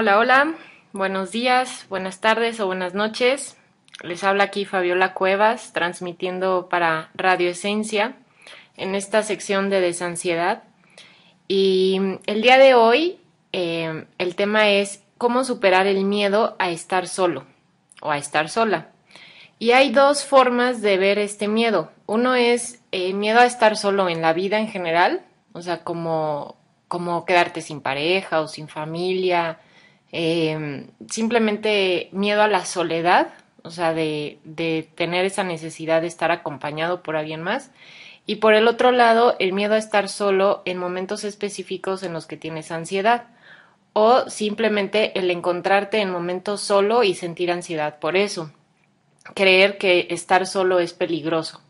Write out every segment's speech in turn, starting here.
Hola, hola, buenos días, buenas tardes o buenas noches. Les habla aquí Fabiola Cuevas, transmitiendo para Radio Esencia en esta sección de desansiedad. Y el día de hoy eh, el tema es cómo superar el miedo a estar solo o a estar sola. Y hay dos formas de ver este miedo. Uno es el eh, miedo a estar solo en la vida en general, o sea, como quedarte sin pareja o sin familia, Em, simplemente miedo a la soledad, o sea, de, tener esa necesidad de estar acompañado por alguien más. Y por el otro lado, el miedo a estar solo en momentos específicos en los que tienes ansiedad o simplemente el encontrarte en momentos solo y sentir ansiedad por eso. Creer que estar solo es peligroso.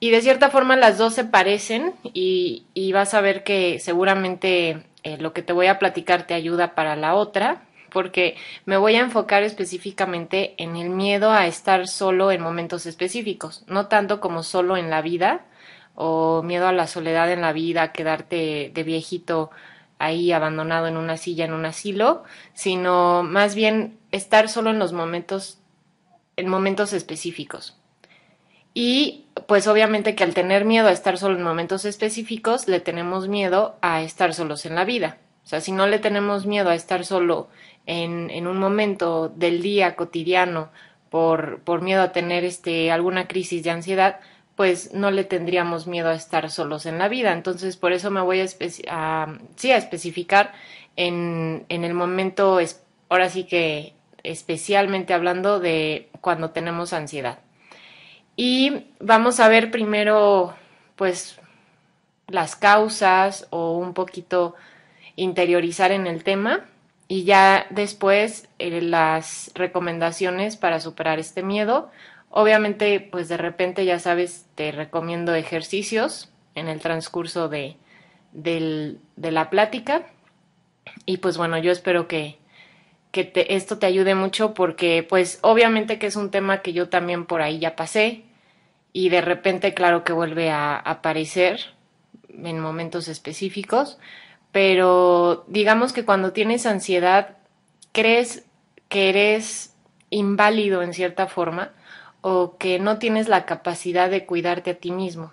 Y de cierta forma las dos se parecen y, y vas a ver que seguramente eh, lo que te voy a platicar te ayuda para la otra, porque me voy a enfocar específicamente en el miedo a estar solo en momentos específicos, no tanto como solo en la vida o miedo a la soledad en la vida, quedarte de viejito ahí abandonado en una silla, en un asilo, sino más bien estar solo en los momentos, en momentos específicos. Y pues obviamente que al tener miedo a estar solo en momentos específicos, le tenemos miedo a estar solos en la vida. O sea, si no le tenemos miedo a estar solo en, un momento del día cotidiano por, miedo a tener este, alguna crisis de ansiedad, pues no le tendríamos miedo a estar solos en la vida. Entonces, por eso me voy a, a especificar en, en el momento, ahora sí que especialmente hablando de cuando tenemos ansiedad. Y vamos a ver primero, pues, las causas o un poquito interiorizar en el tema y ya después eh, las recomendaciones para superar este miedo. Obviamente, pues de repente, ya sabes, te recomiendo ejercicios en el transcurso de, de la plática. Y pues bueno, yo espero que, que esto te ayude mucho porque pues obviamente que es un tema que yo también por ahí ya pasé, y de repente, claro que vuelve a aparecer en momentos específicos, pero digamos que cuando tienes ansiedad, crees que eres inválido en cierta forma o que no tienes la capacidad de cuidarte a ti mismo.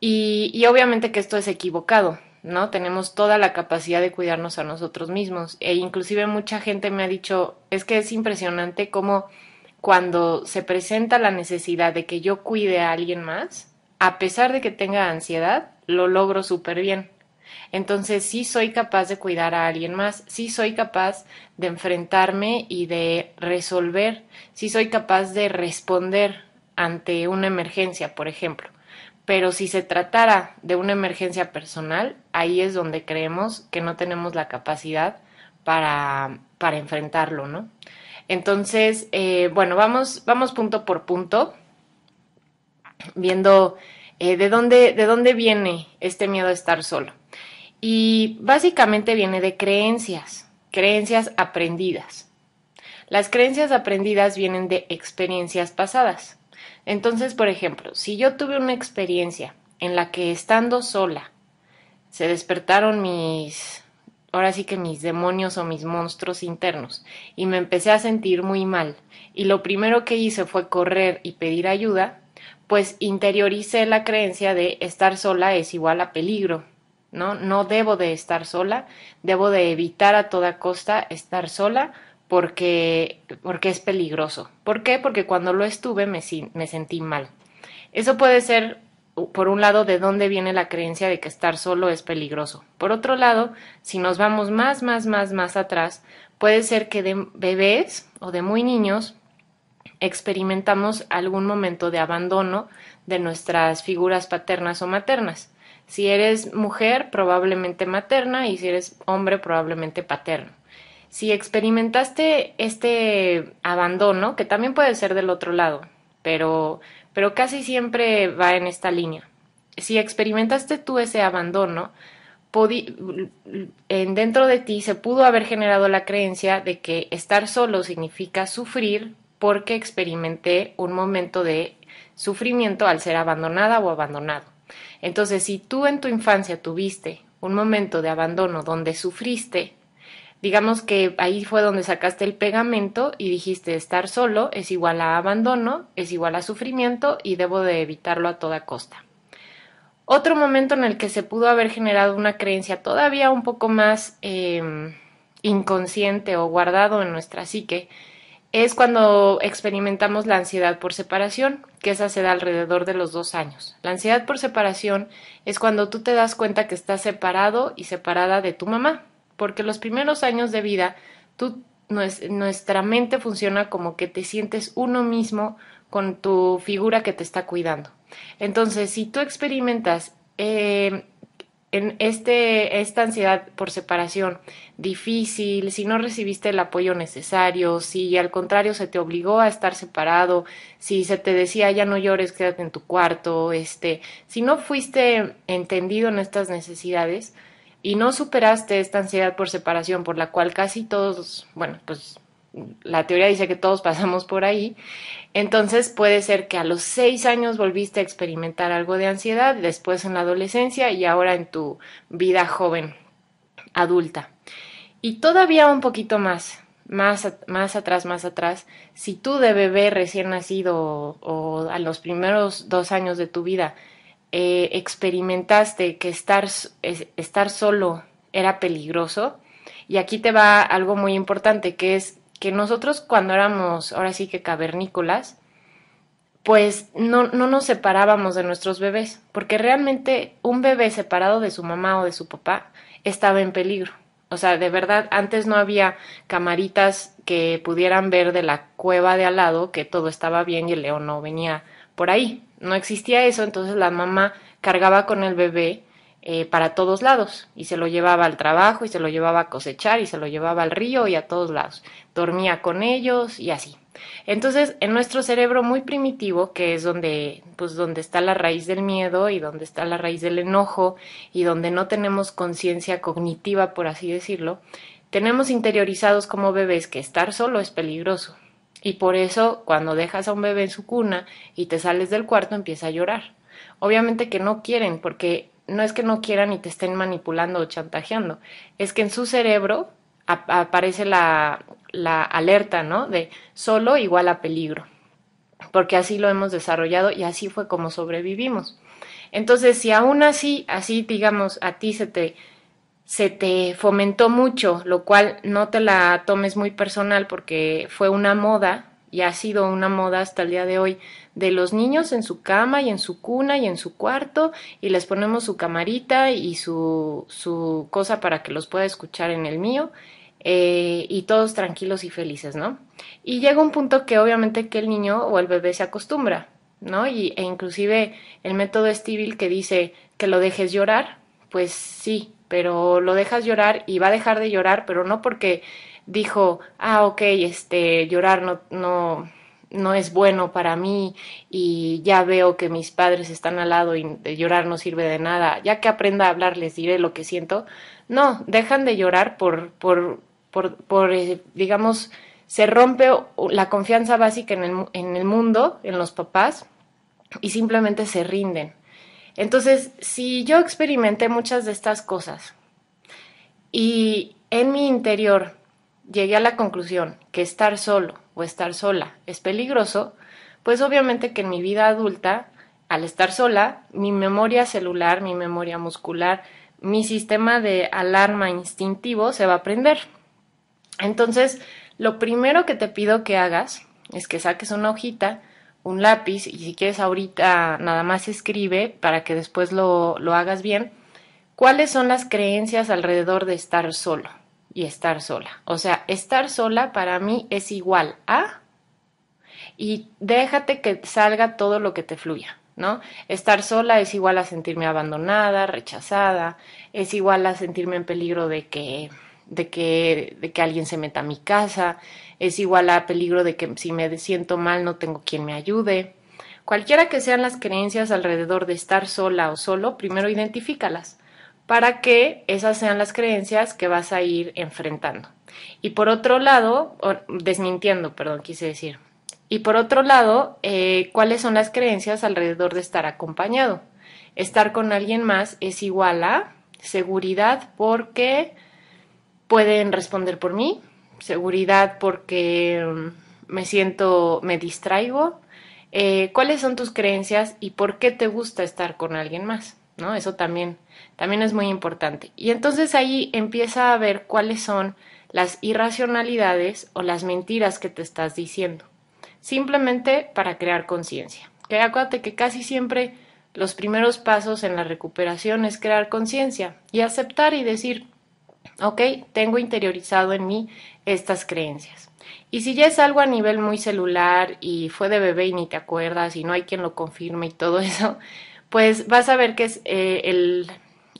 Y, obviamente que esto es equivocado, ¿no? Tenemos toda la capacidad de cuidarnos a nosotros mismos. E inclusive mucha gente me ha dicho, es que es impresionante cómo cuando se presenta la necesidad de que yo cuide a alguien más, a pesar de que tenga ansiedad, lo logro súper bien. Entonces sí soy capaz de cuidar a alguien más, sí soy capaz de enfrentarme y de resolver, sí soy capaz de responder ante una emergencia, por ejemplo. Pero si se tratara de una emergencia personal, ahí es donde creemos que no tenemos la capacidad para, para enfrentarlo, ¿no? Entonces, eh, bueno, vamos, vamos punto por punto, viendo eh, de, dónde, de dónde viene este miedo a estar solo. Y básicamente viene de creencias, creencias aprendidas. Las creencias aprendidas vienen de experiencias pasadas. Entonces, por ejemplo, si yo tuve una experiencia en la que estando sola se despertaron mis ahora sí que mis demonios o mis monstruos internos, y me empecé a sentir muy mal, y lo primero que hice fue correr y pedir ayuda, pues interioricé la creencia de estar sola es igual a peligro, ¿no? No debo de estar sola, debo de evitar a toda costa estar sola porque, porque es peligroso. ¿Por qué? Porque cuando lo estuve me, me sentí mal. Eso puede ser por un lado, de dónde viene la creencia de que estar solo es peligroso. Por otro lado, si nos vamos más, más, más, más atrás, puede ser que de bebés o de muy niños experimentamos algún momento de abandono de nuestras figuras paternas o maternas. Si eres mujer, probablemente materna, y si eres hombre, probablemente paterno. Si experimentaste este abandono, que también puede ser del otro lado, pero pero casi siempre va en esta línea. Si experimentaste tú ese abandono, dentro de ti se pudo haber generado la creencia de que estar solo significa sufrir porque experimenté un momento de sufrimiento al ser abandonada o abandonado. Entonces, si tú en tu infancia tuviste un momento de abandono donde sufriste, digamos que ahí fue donde sacaste el pegamento y dijiste estar solo es igual a abandono, es igual a sufrimiento y debo de evitarlo a toda costa. Otro momento en el que se pudo haber generado una creencia todavía un poco más em, inconsciente o guardado en nuestra psique es cuando experimentamos la ansiedad por separación, que esa se da alrededor de los dos años. La ansiedad por separación es cuando tú te das cuenta que estás separado y separada de tu mamá, porque los primeros años de vida tú, nuestra mente funciona como que te sientes uno mismo con tu figura que te está cuidando. Entonces, si tú experimentas eh, en este, esta ansiedad por separación difícil, si no recibiste el apoyo necesario, si al contrario se te obligó a estar separado, si se te decía ya no llores, quédate en tu cuarto, este, si no fuiste entendido en estas necesidades, y no superaste esta ansiedad por separación por la cual casi todos, bueno, pues la teoría dice que todos pasamos por ahí, entonces puede ser que a los seis años volviste a experimentar algo de ansiedad, después en la adolescencia y ahora en tu vida joven, adulta. Y todavía un poquito más, más, más atrás, más atrás, si tú de bebé recién nacido o, o a los primeros dos años de tu vida eh, experimentaste que estar, estar solo era peligroso. Y aquí te va algo muy importante, que es que nosotros cuando éramos, ahora sí que cavernícolas, pues no, no nos separábamos de nuestros bebés, porque realmente un bebé separado de su mamá o de su papá estaba en peligro. O sea, de verdad, antes no había camaritas que pudieran ver de la cueva de al lado que todo estaba bien y el león no venía por ahí. No existía eso, entonces la mamá cargaba con el bebé eh, para todos lados y se lo llevaba al trabajo y se lo llevaba a cosechar y se lo llevaba al río y a todos lados. Dormía con ellos y así. Entonces, en nuestro cerebro muy primitivo, que es donde, pues, donde está la raíz del miedo y donde está la raíz del enojo y donde no tenemos conciencia cognitiva, por así decirlo, tenemos interiorizados como bebés que estar solo es peligroso, y por eso cuando dejas a un bebé en su cuna y te sales del cuarto empieza a llorar. Obviamente que no quieren, porque no es que no quieran y te estén manipulando o chantajeando, es que en su cerebro aparece la, la alerta, ¿no? De solo igual a peligro, porque así lo hemos desarrollado y así fue como sobrevivimos. Entonces, si aún así, así digamos, a ti se te se te fomentó mucho, lo cual no te la tomes muy personal porque fue una moda y ha sido una moda hasta el día de hoy de los niños en su cama y en su cuna y en su cuarto y les ponemos su camarita y su, su cosa para que los pueda escuchar en el mío eh, y todos tranquilos y felices, ¿no? Y llega un punto que obviamente que el niño o el bebé se acostumbra, ¿no? Y, e inclusive el método Stevil que dice que lo dejes llorar, pues sí, pero lo dejas llorar y va a dejar de llorar, pero no porque dijo, ah, ok, este, llorar no, no, no es bueno para mí y ya veo que mis padres están al lado y llorar no sirve de nada, ya que aprenda a hablar les diré lo que siento. No, dejan de llorar por, por, por, eh, digamos, se rompe la confianza básica en el, en el mundo, en los papás, y simplemente se rinden. Entonces, si yo experimenté muchas de estas cosas y en mi interior llegué a la conclusión que estar solo o estar sola es peligroso, pues obviamente que en mi vida adulta, al estar sola, mi memoria celular, mi memoria muscular, mi sistema de alarma instintivo se va a prender. Entonces, lo primero que te pido que hagas es que saques una hojita un lápiz y si quieres ahorita nada más escribe para que después lo, lo hagas bien, ¿cuáles son las creencias alrededor de estar solo y estar sola? O sea, estar sola para mí es igual a y déjate que salga todo lo que te fluya. ¿No? Estar sola es igual a sentirme abandonada, rechazada, es igual a sentirme en peligro de que, de que, de que alguien se meta a mi casa, es igual a peligro de que si me siento mal no tengo quien me ayude. Cualquiera que sean las creencias alrededor de estar sola o solo, primero identifícalas para que esas sean las creencias que vas a ir enfrentando. Y por otro lado, desmintiendo, perdón, quise decir. Y por otro lado, eh, ¿cuáles son las creencias alrededor de estar acompañado? Estar con alguien más es igual a seguridad porque pueden responder por mí, seguridad porque mm, me siento, me distraigo. Eh, ¿Cuáles son tus creencias y por qué te gusta estar con alguien más? ¿No? Eso también, también es muy importante. Y entonces ahí empieza a ver cuáles son las irracionalidades o las mentiras que te estás diciendo, simplemente para crear conciencia. Que acuérdate que casi siempre los primeros pasos en la recuperación es crear conciencia y aceptar y decir, ok, tengo interiorizado en mí estas creencias. Y si ya es algo a nivel muy celular y fue de bebé y ni te acuerdas y no hay quien lo confirme y todo eso, pues vas a ver que es eh, el...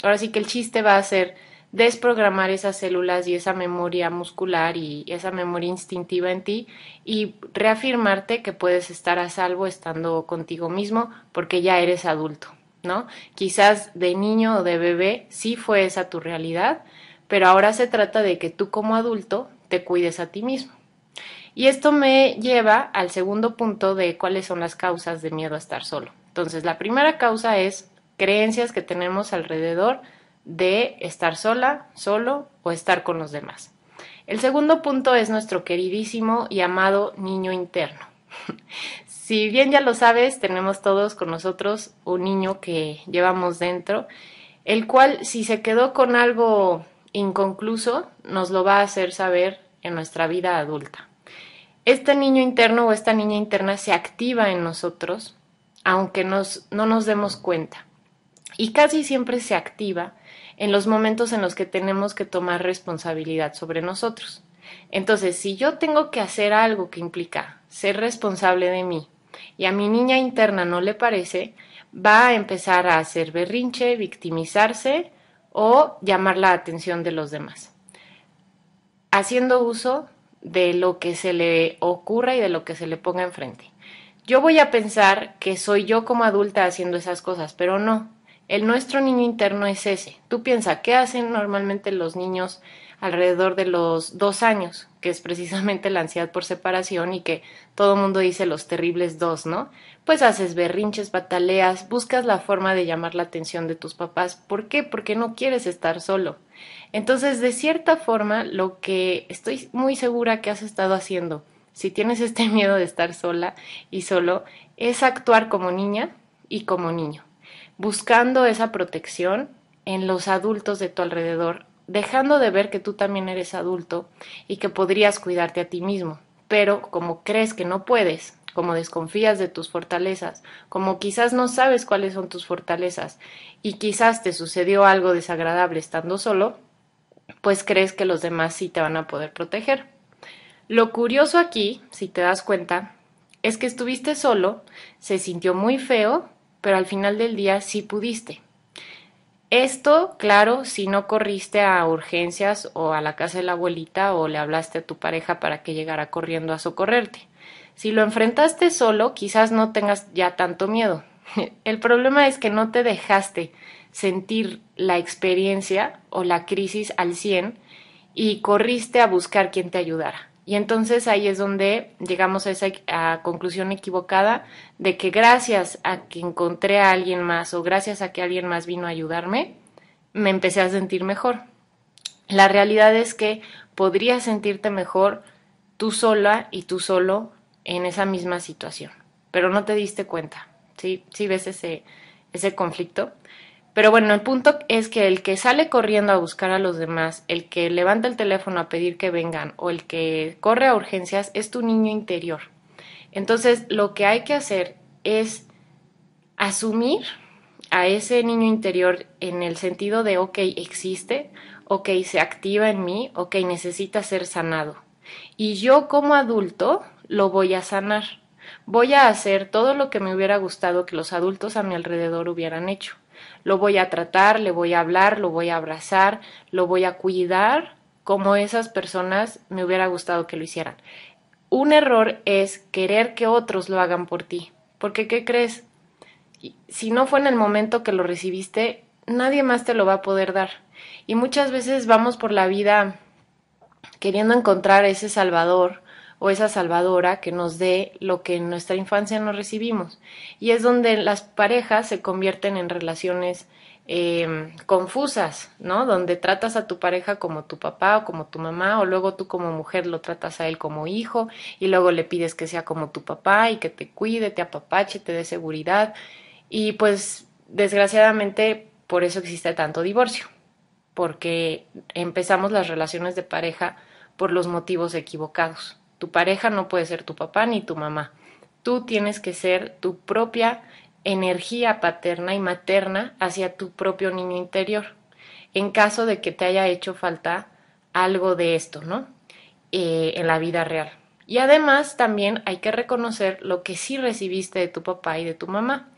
Ahora sí que el chiste va a ser desprogramar esas células y esa memoria muscular y esa memoria instintiva en ti y reafirmarte que puedes estar a salvo estando contigo mismo porque ya eres adulto, ¿no? Quizás de niño o de bebé sí fue esa tu realidad, pero ahora se trata de que tú como adulto te cuides a ti mismo. Y esto me lleva al segundo punto de cuáles son las causas de miedo a estar solo. Entonces, la primera causa es creencias que tenemos alrededor de estar sola, solo o estar con los demás. El segundo punto es nuestro queridísimo y amado niño interno. si bien ya lo sabes, tenemos todos con nosotros un niño que llevamos dentro, el cual si se quedó con algo inconcluso nos lo va a hacer saber en nuestra vida adulta. Este niño interno o esta niña interna se activa en nosotros, aunque no nos demos cuenta. Y casi siempre se activa en los momentos en los que tenemos que tomar responsabilidad sobre nosotros. Entonces, si yo tengo que hacer algo que implica ser responsable de mí y a mi niña interna no le parece, va a empezar a hacer berrinche, victimizarse o llamar la atención de los demás, haciendo uso de lo que se le ocurra y de lo que se le ponga enfrente. Yo voy a pensar que soy yo como adulta haciendo esas cosas, pero no. El nuestro niño interno es ese. Tú piensas, ¿qué hacen normalmente los niños? alrededor de los dos años, que es precisamente la ansiedad por separación y que todo el mundo dice los terribles dos, ¿no? Pues haces berrinches, bataleas, buscas la forma de llamar la atención de tus papás. ¿Por qué? Porque no quieres estar solo. Entonces, de cierta forma, lo que estoy muy segura que has estado haciendo, si tienes este miedo de estar sola y solo, es actuar como niña y como niño, buscando esa protección en los adultos de tu alrededor, dejando de ver que tú también eres adulto y que podrías cuidarte a ti mismo. Pero como crees que no puedes, como desconfías de tus fortalezas, como quizás no sabes cuáles son tus fortalezas y quizás te sucedió algo desagradable estando solo, pues crees que los demás sí te van a poder proteger. Lo curioso aquí, si te das cuenta, es que estuviste solo, se sintió muy feo, pero al final del día sí pudiste. Esto, claro, si no corriste a urgencias o a la casa de la abuelita o le hablaste a tu pareja para que llegara corriendo a socorrerte. Si lo enfrentaste solo, quizás no tengas ya tanto miedo. El problema es que no te dejaste sentir la experiencia o la crisis al 100 y corriste a buscar quien te ayudara. Y entonces ahí es donde llegamos a esa conclusión equivocada de que gracias a que encontré a alguien más o gracias a que alguien más vino a ayudarme, me empecé a sentir mejor. La realidad es que podrías sentirte mejor tú sola y tú solo en esa misma situación, pero no te diste cuenta. ¿Sí, ¿Sí ves ese, ese conflicto? Pero bueno, el punto es que el que sale corriendo a buscar a los demás, el que levanta el teléfono a pedir que vengan o el que corre a urgencias es tu niño interior. Entonces, lo que hay que hacer es asumir a ese niño interior en el sentido de, ok, existe, ok, se activa en mí, ok, necesita ser sanado. Y yo como adulto lo voy a sanar. Voy a hacer todo lo que me hubiera gustado que los adultos a mi alrededor hubieran hecho lo voy a tratar, le voy a hablar, lo voy a abrazar, lo voy a cuidar como esas personas me hubiera gustado que lo hicieran. Un error es querer que otros lo hagan por ti, porque ¿qué crees? Si no fue en el momento que lo recibiste, nadie más te lo va a poder dar. Y muchas veces vamos por la vida queriendo encontrar ese salvador o esa salvadora que nos dé lo que en nuestra infancia no recibimos. Y es donde las parejas se convierten en relaciones em, confusas, ¿no? Donde tratas a tu pareja como tu papá o como tu mamá, o luego tú como mujer lo tratas a él como hijo, y luego le pides que sea como tu papá y que te cuide, te apapache, te dé seguridad. Y pues desgraciadamente por eso existe tanto divorcio, porque empezamos las relaciones de pareja por los motivos equivocados. Tu pareja no puede ser tu papá ni tu mamá. Tú tienes que ser tu propia energía paterna y materna hacia tu propio niño interior, en caso de que te haya hecho falta algo de esto, ¿no? Eh, en la vida real. Y además también hay que reconocer lo que sí recibiste de tu papá y de tu mamá.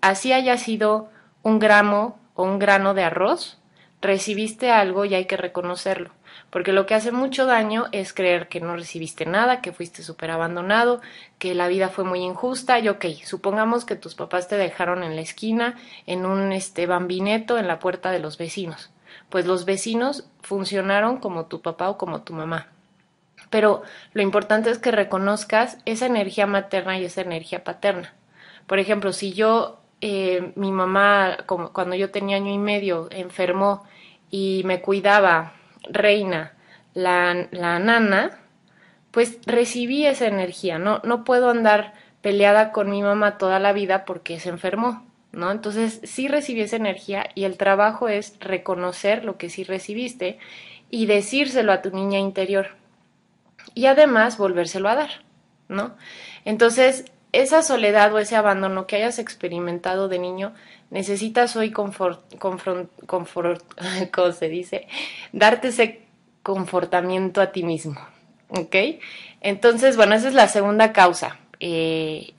Así haya sido un gramo o un grano de arroz, recibiste algo y hay que reconocerlo. Porque lo que hace mucho daño es creer que no recibiste nada, que fuiste súper abandonado, que la vida fue muy injusta. Y ok, supongamos que tus papás te dejaron en la esquina, en un este, bambineto, en la puerta de los vecinos. Pues los vecinos funcionaron como tu papá o como tu mamá. Pero lo importante es que reconozcas esa energía materna y esa energía paterna. Por ejemplo, si yo eh, mi mamá, cuando yo tenía año y medio, enfermó y me cuidaba reina, la, la nana, pues recibí esa energía, ¿no? No puedo andar peleada con mi mamá toda la vida porque se enfermó, ¿no? Entonces sí recibí esa energía y el trabajo es reconocer lo que sí recibiste y decírselo a tu niña interior y además volvérselo a dar, ¿no? Entonces, esa soledad o ese abandono que hayas experimentado de niño, Necesitas hoy confort, ¿cómo se dice? Darte ese confortamiento a ti mismo, ¿ok? Entonces, bueno, esa es la segunda causa eh,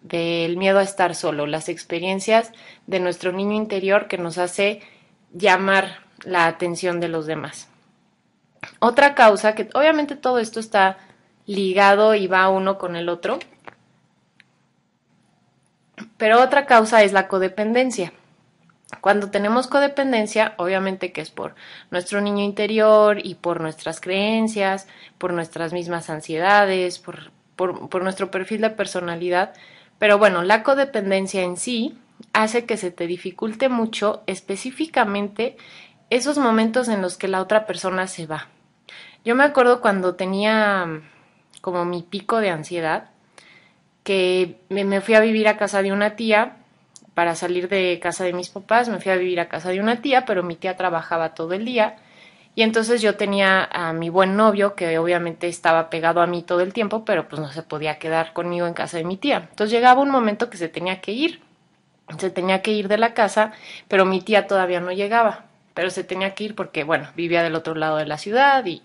del miedo a estar solo, las experiencias de nuestro niño interior que nos hace llamar la atención de los demás. Otra causa, que obviamente todo esto está ligado y va uno con el otro, pero otra causa es la codependencia. Cuando tenemos codependencia, obviamente que es por nuestro niño interior y por nuestras creencias, por nuestras mismas ansiedades, por, por nuestro perfil de personalidad. Pero bueno, la codependencia en sí hace que se te dificulte mucho específicamente esos momentos en los que la otra persona se va. Yo me acuerdo cuando tenía mm, como mi pico de ansiedad, que me fui a vivir a casa de una tía para salir de casa de mis papás, me fui a vivir a casa de una tía, pero mi tía trabajaba todo el día y entonces yo tenía a mi buen novio que obviamente estaba pegado a mí todo el tiempo, pero pues no se podía quedar conmigo en casa de mi tía. Entonces llegaba un momento que se tenía que ir, se tenía que ir de la casa, pero mi tía todavía no llegaba, pero se tenía que ir porque bueno, vivía del otro lado de la ciudad y,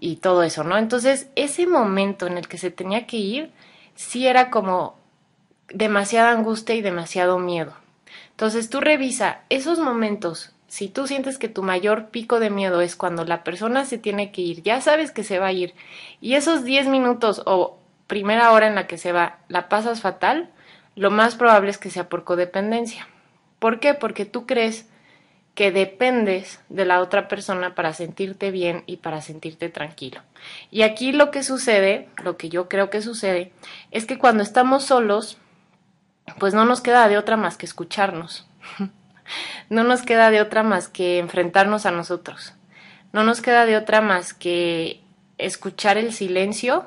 y, todo eso, ¿no? Entonces ese momento en el que se tenía que ir, si era como demasiada angustia y demasiado miedo. Entonces tú revisa esos momentos. Si tú sientes que tu mayor pico de miedo es cuando la persona se tiene que ir, ya sabes que se va a ir, y esos 10 minutos o primera hora en la que se va la pasas fatal, lo más probable es que sea por codependencia. ¿Por qué? Porque tú crees que dependes de la otra persona para sentirte bien y para sentirte tranquilo. Y aquí lo que sucede, lo que yo creo que sucede, es que cuando estamos solos, pues no nos queda de otra más que escucharnos. no nos queda de otra más que enfrentarnos a nosotros. No nos queda de otra más que escuchar el silencio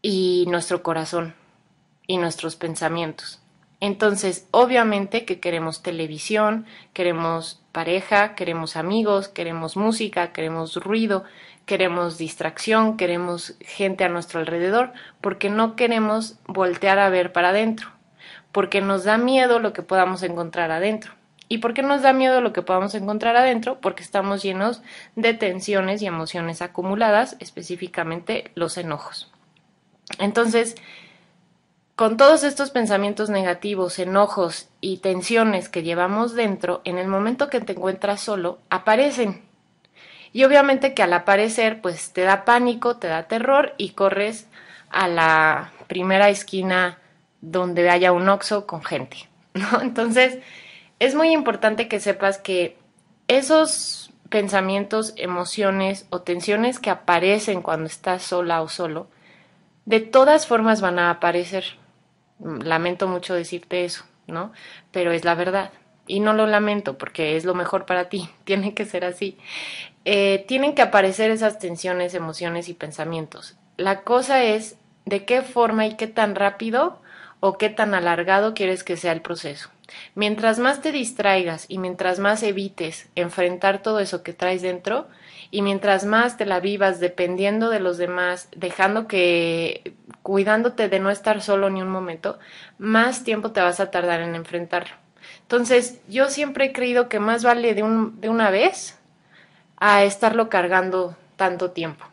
y nuestro corazón y nuestros pensamientos. Entonces, obviamente que queremos televisión, queremos pareja, queremos amigos, queremos música, queremos ruido, queremos distracción, queremos gente a nuestro alrededor, porque no queremos voltear a ver para adentro, porque nos da miedo lo que podamos encontrar adentro. ¿Y por qué nos da miedo lo que podamos encontrar adentro? Porque estamos llenos de tensiones y emociones acumuladas, específicamente los enojos. Entonces, con todos estos pensamientos negativos, enojos y tensiones que llevamos dentro, en el momento que te encuentras solo, aparecen. Y obviamente que al aparecer, pues te da pánico, te da terror y corres a la primera esquina donde haya un oxo con gente. ¿no? Entonces, es muy importante que sepas que esos pensamientos, emociones o tensiones que aparecen cuando estás sola o solo, de todas formas van a aparecer Lamento mucho decirte eso, ¿no? Pero es la verdad. Y no lo lamento porque es lo mejor para ti, tiene que ser así. Eh, tienen que aparecer esas tensiones, emociones y pensamientos. La cosa es de qué forma y qué tan rápido o qué tan alargado quieres que sea el proceso. Mientras más te distraigas y mientras más evites enfrentar todo eso que traes dentro, y mientras más te la vivas dependiendo de los demás, dejando que cuidándote de no estar solo ni un momento, más tiempo te vas a tardar en enfrentarlo. Entonces, yo siempre he creído que más vale de, un, de una vez a estarlo cargando tanto tiempo.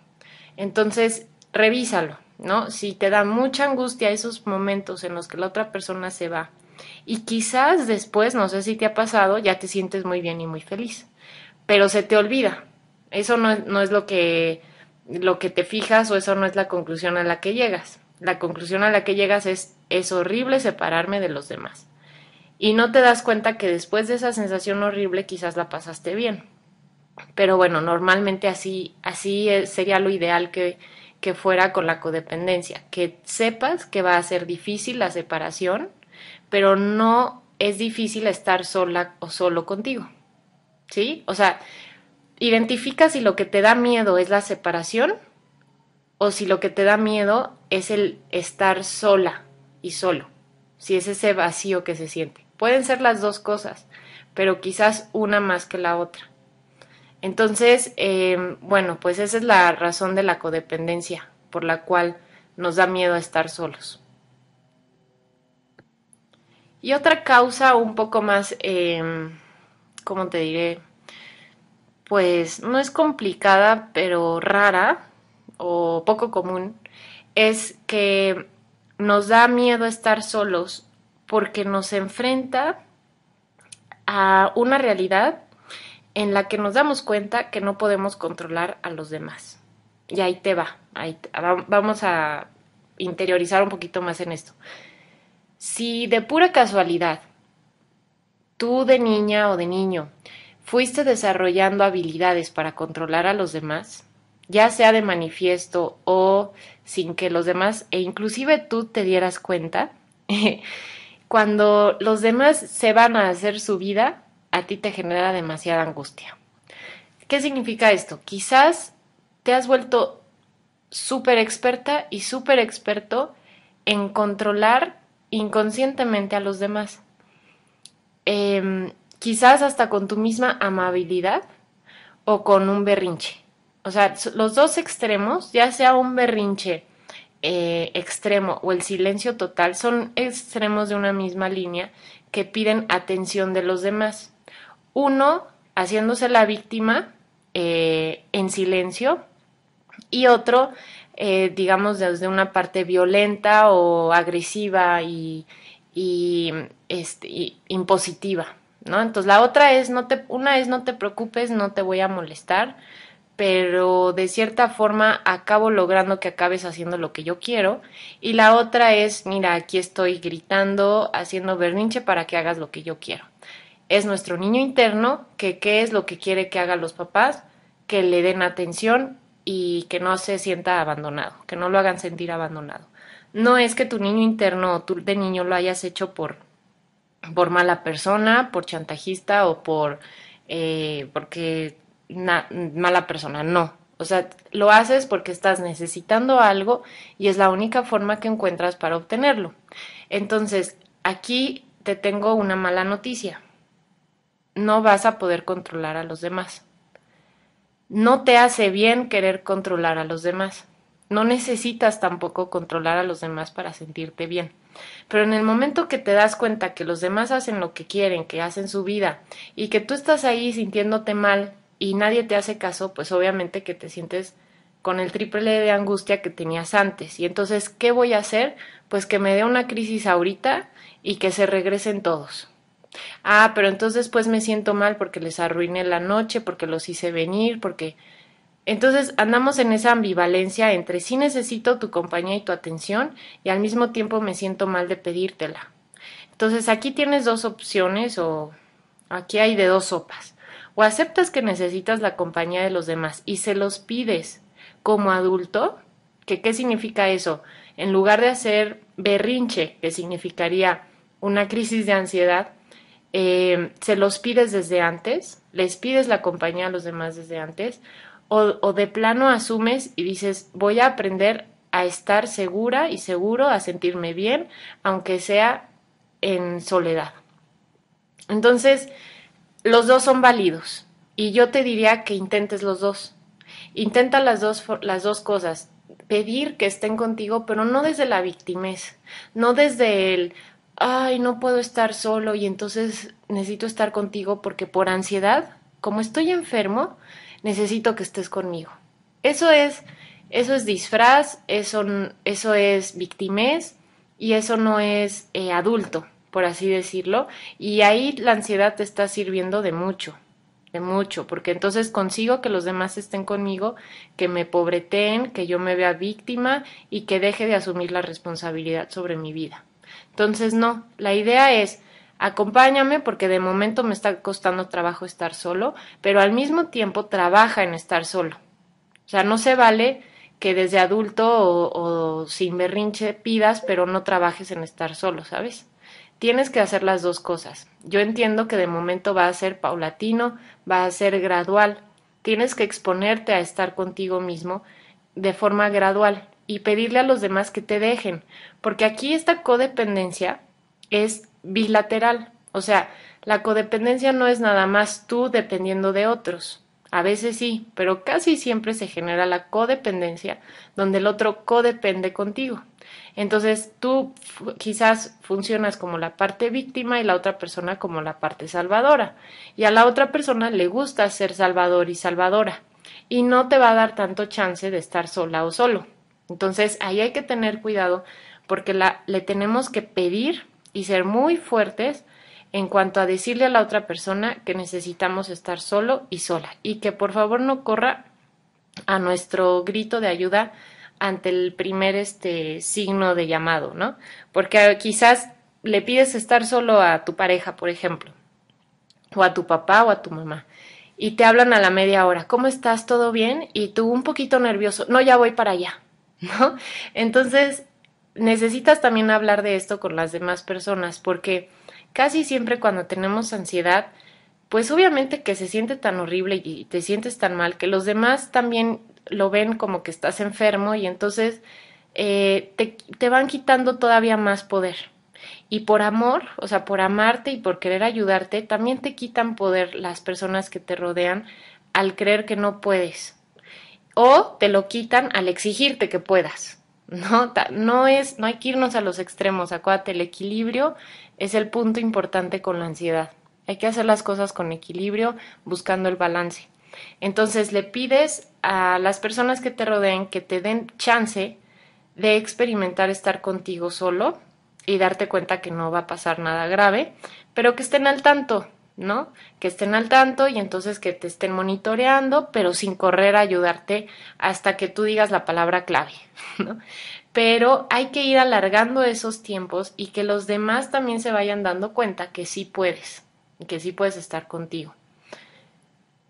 Entonces, revísalo, ¿no? Si te da mucha angustia esos momentos en los que la otra persona se va y quizás después, no sé si te ha pasado, ya te sientes muy bien y muy feliz, pero se te olvida eso no es, lo, que, lo que te fijas o eso no es la conclusión a la que llegas. La conclusión a la que llegas es, es horrible separarme de los demás. Y no te das cuenta que después de esa sensación horrible quizás la pasaste bien. Pero bueno, normalmente así, así sería lo ideal que, que fuera con la codependencia, que sepas que va a ser difícil la separación, pero no es difícil estar sola o solo contigo. ¿Sí? O sea, identifica si lo que te da miedo es la separación o si lo que te da miedo es el estar sola y solo, si es ese vacío que se siente. Pueden ser las dos cosas, pero quizás una más que la otra. Entonces, em, bueno, pues esa es la razón de la codependencia por la cual nos da miedo estar solos. Y otra causa un poco más, em, ¿cómo te diré? pues no es complicada, pero rara o poco común, es que nos da miedo estar solos porque nos enfrenta a una realidad en la que nos damos cuenta que no podemos controlar a los demás. Y ahí te va, vamos a interiorizar un poquito más en esto. Si de pura casualidad, tú de niña o de niño, fuiste desarrollando habilidades para controlar a los demás, ya sea de manifiesto o sin que los demás, e inclusive tú te dieras cuenta, cuando los demás se van a hacer su vida, a ti te genera demasiada angustia. ¿Qué significa esto? Quizás te has vuelto súper experta y súper experto en controlar inconscientemente a los demás. Em, quizás hasta con tu misma amabilidad o con un berrinche. O sea, los dos extremos, ya sea un berrinche eh, extremo o el silencio total, son extremos de una misma línea que piden atención de los demás. Uno haciéndose la víctima eh, en silencio y otro, eh, digamos, desde una parte violenta o agresiva y este, impositiva. Entonces la otra es, no te, una es no te preocupes, no te voy a molestar, pero de cierta forma acabo logrando que acabes haciendo lo que yo quiero. Y la otra es, mira, aquí estoy gritando, haciendo berninche para que hagas lo que yo quiero. Es nuestro niño interno que qué es lo que quiere que hagan los papás, que le den atención y que no se sienta abandonado, que no lo hagan sentir abandonado. No es que tu niño interno o tú de niño lo hayas hecho por por mala persona, por chantajista o por eh, porque mala persona, no. O sea, lo haces porque estás necesitando algo y es la única forma que encuentras para obtenerlo. Entonces, aquí te tengo una mala noticia. No vas a poder controlar a los demás. No te hace bien querer controlar a los demás. No necesitas tampoco controlar a los demás para sentirte bien. Pero en el momento que te das cuenta que los demás hacen lo que quieren, que hacen su vida, y que tú estás ahí sintiéndote mal y nadie te hace caso, pues obviamente que te sientes con el triple de angustia que tenías antes. Y entonces, ¿qué voy a hacer? Pues que me dé una crisis ahorita y que se regresen todos. Ah, pero entonces después pues, me siento mal porque les arruiné la noche, porque los hice venir, porque entonces andamos en esa ambivalencia entre sí necesito tu compañía y tu atención y al mismo tiempo me siento mal de pedírtela. Entonces aquí tienes dos opciones o aquí hay de dos sopas. O aceptas que necesitas la compañía de los demás y se los pides como adulto, que qué significa eso? En lugar de hacer berrinche, que significaría una crisis de ansiedad, eh, se los pides desde antes, les pides la compañía a los demás desde antes, o, de plano asumes y dices, voy a aprender a estar segura y seguro, a sentirme bien, aunque sea en soledad. Entonces, los dos son válidos y yo te diría que intentes los dos. Intenta las dos, las dos cosas. Pedir que estén contigo, pero no desde la victimez, no desde el, ay, no puedo estar solo y entonces necesito estar contigo porque por ansiedad, como estoy enfermo, necesito que estés conmigo. Eso es, eso es disfraz, eso, eso es victimez y eso no es eh, adulto, por así decirlo. Y ahí la ansiedad te está sirviendo de mucho, de mucho, porque entonces consigo que los demás estén conmigo, que me pobreteen, que yo me vea víctima y que deje de asumir la responsabilidad sobre mi vida. Entonces, no, la idea es acompáñame porque de momento me está costando trabajo estar solo, pero al mismo tiempo trabaja en estar solo. O sea, no se vale que desde adulto o, sin berrinche pidas, pero no trabajes en estar solo, ¿sabes? Tienes que hacer las dos cosas. Yo entiendo que de momento va a ser paulatino, va a ser gradual. Tienes que exponerte a estar contigo mismo de forma gradual y pedirle a los demás que te dejen, porque aquí esta codependencia es bilateral. O sea, la codependencia no es nada más tú dependiendo de otros. A veces sí, pero casi siempre se genera la codependencia donde el otro codepende contigo. Entonces tú quizás funcionas como la parte víctima y la otra persona como la parte salvadora. Y a la otra persona le gusta ser salvador y salvadora. Y no te va a dar tanto chance de estar sola o solo. Entonces ahí hay que tener cuidado porque la, le tenemos que pedir y ser muy fuertes en cuanto a decirle a la otra persona que necesitamos estar solo y sola y que por favor no corra a nuestro grito de ayuda ante el primer este signo de llamado, ¿no? Porque quizás le pides estar solo a tu pareja, por ejemplo, o a tu papá o a tu mamá, y te hablan a la media hora, ¿cómo estás? ¿Todo bien? Y tú un poquito nervioso, no, ya voy para allá, ¿no? Entonces, necesitas también hablar de esto con las demás personas porque casi siempre cuando tenemos ansiedad, pues obviamente que se siente tan horrible y te sientes tan mal que los demás también lo ven como que estás enfermo y entonces eh, te van quitando todavía más poder. Y por amor, o sea, por amarte y por querer ayudarte, también te quitan poder las personas que te rodean al creer que no puedes. O te lo quitan al exigirte que puedas. ¿no? No, es, no hay que irnos a los extremos, acuérdate, el equilibrio es el punto importante con la ansiedad. Hay que hacer las cosas con equilibrio, buscando el balance. Entonces le pides a las personas que te rodeen que te den chance de experimentar estar contigo solo y darte cuenta que no va a pasar nada grave, pero que estén al tanto ¿no? Que estén al tanto y entonces que te estén monitoreando, pero sin correr a ayudarte hasta que tú digas la palabra clave, ¿no? Pero hay que ir alargando esos tiempos y que los demás también se vayan dando cuenta que sí puedes, que sí puedes estar contigo.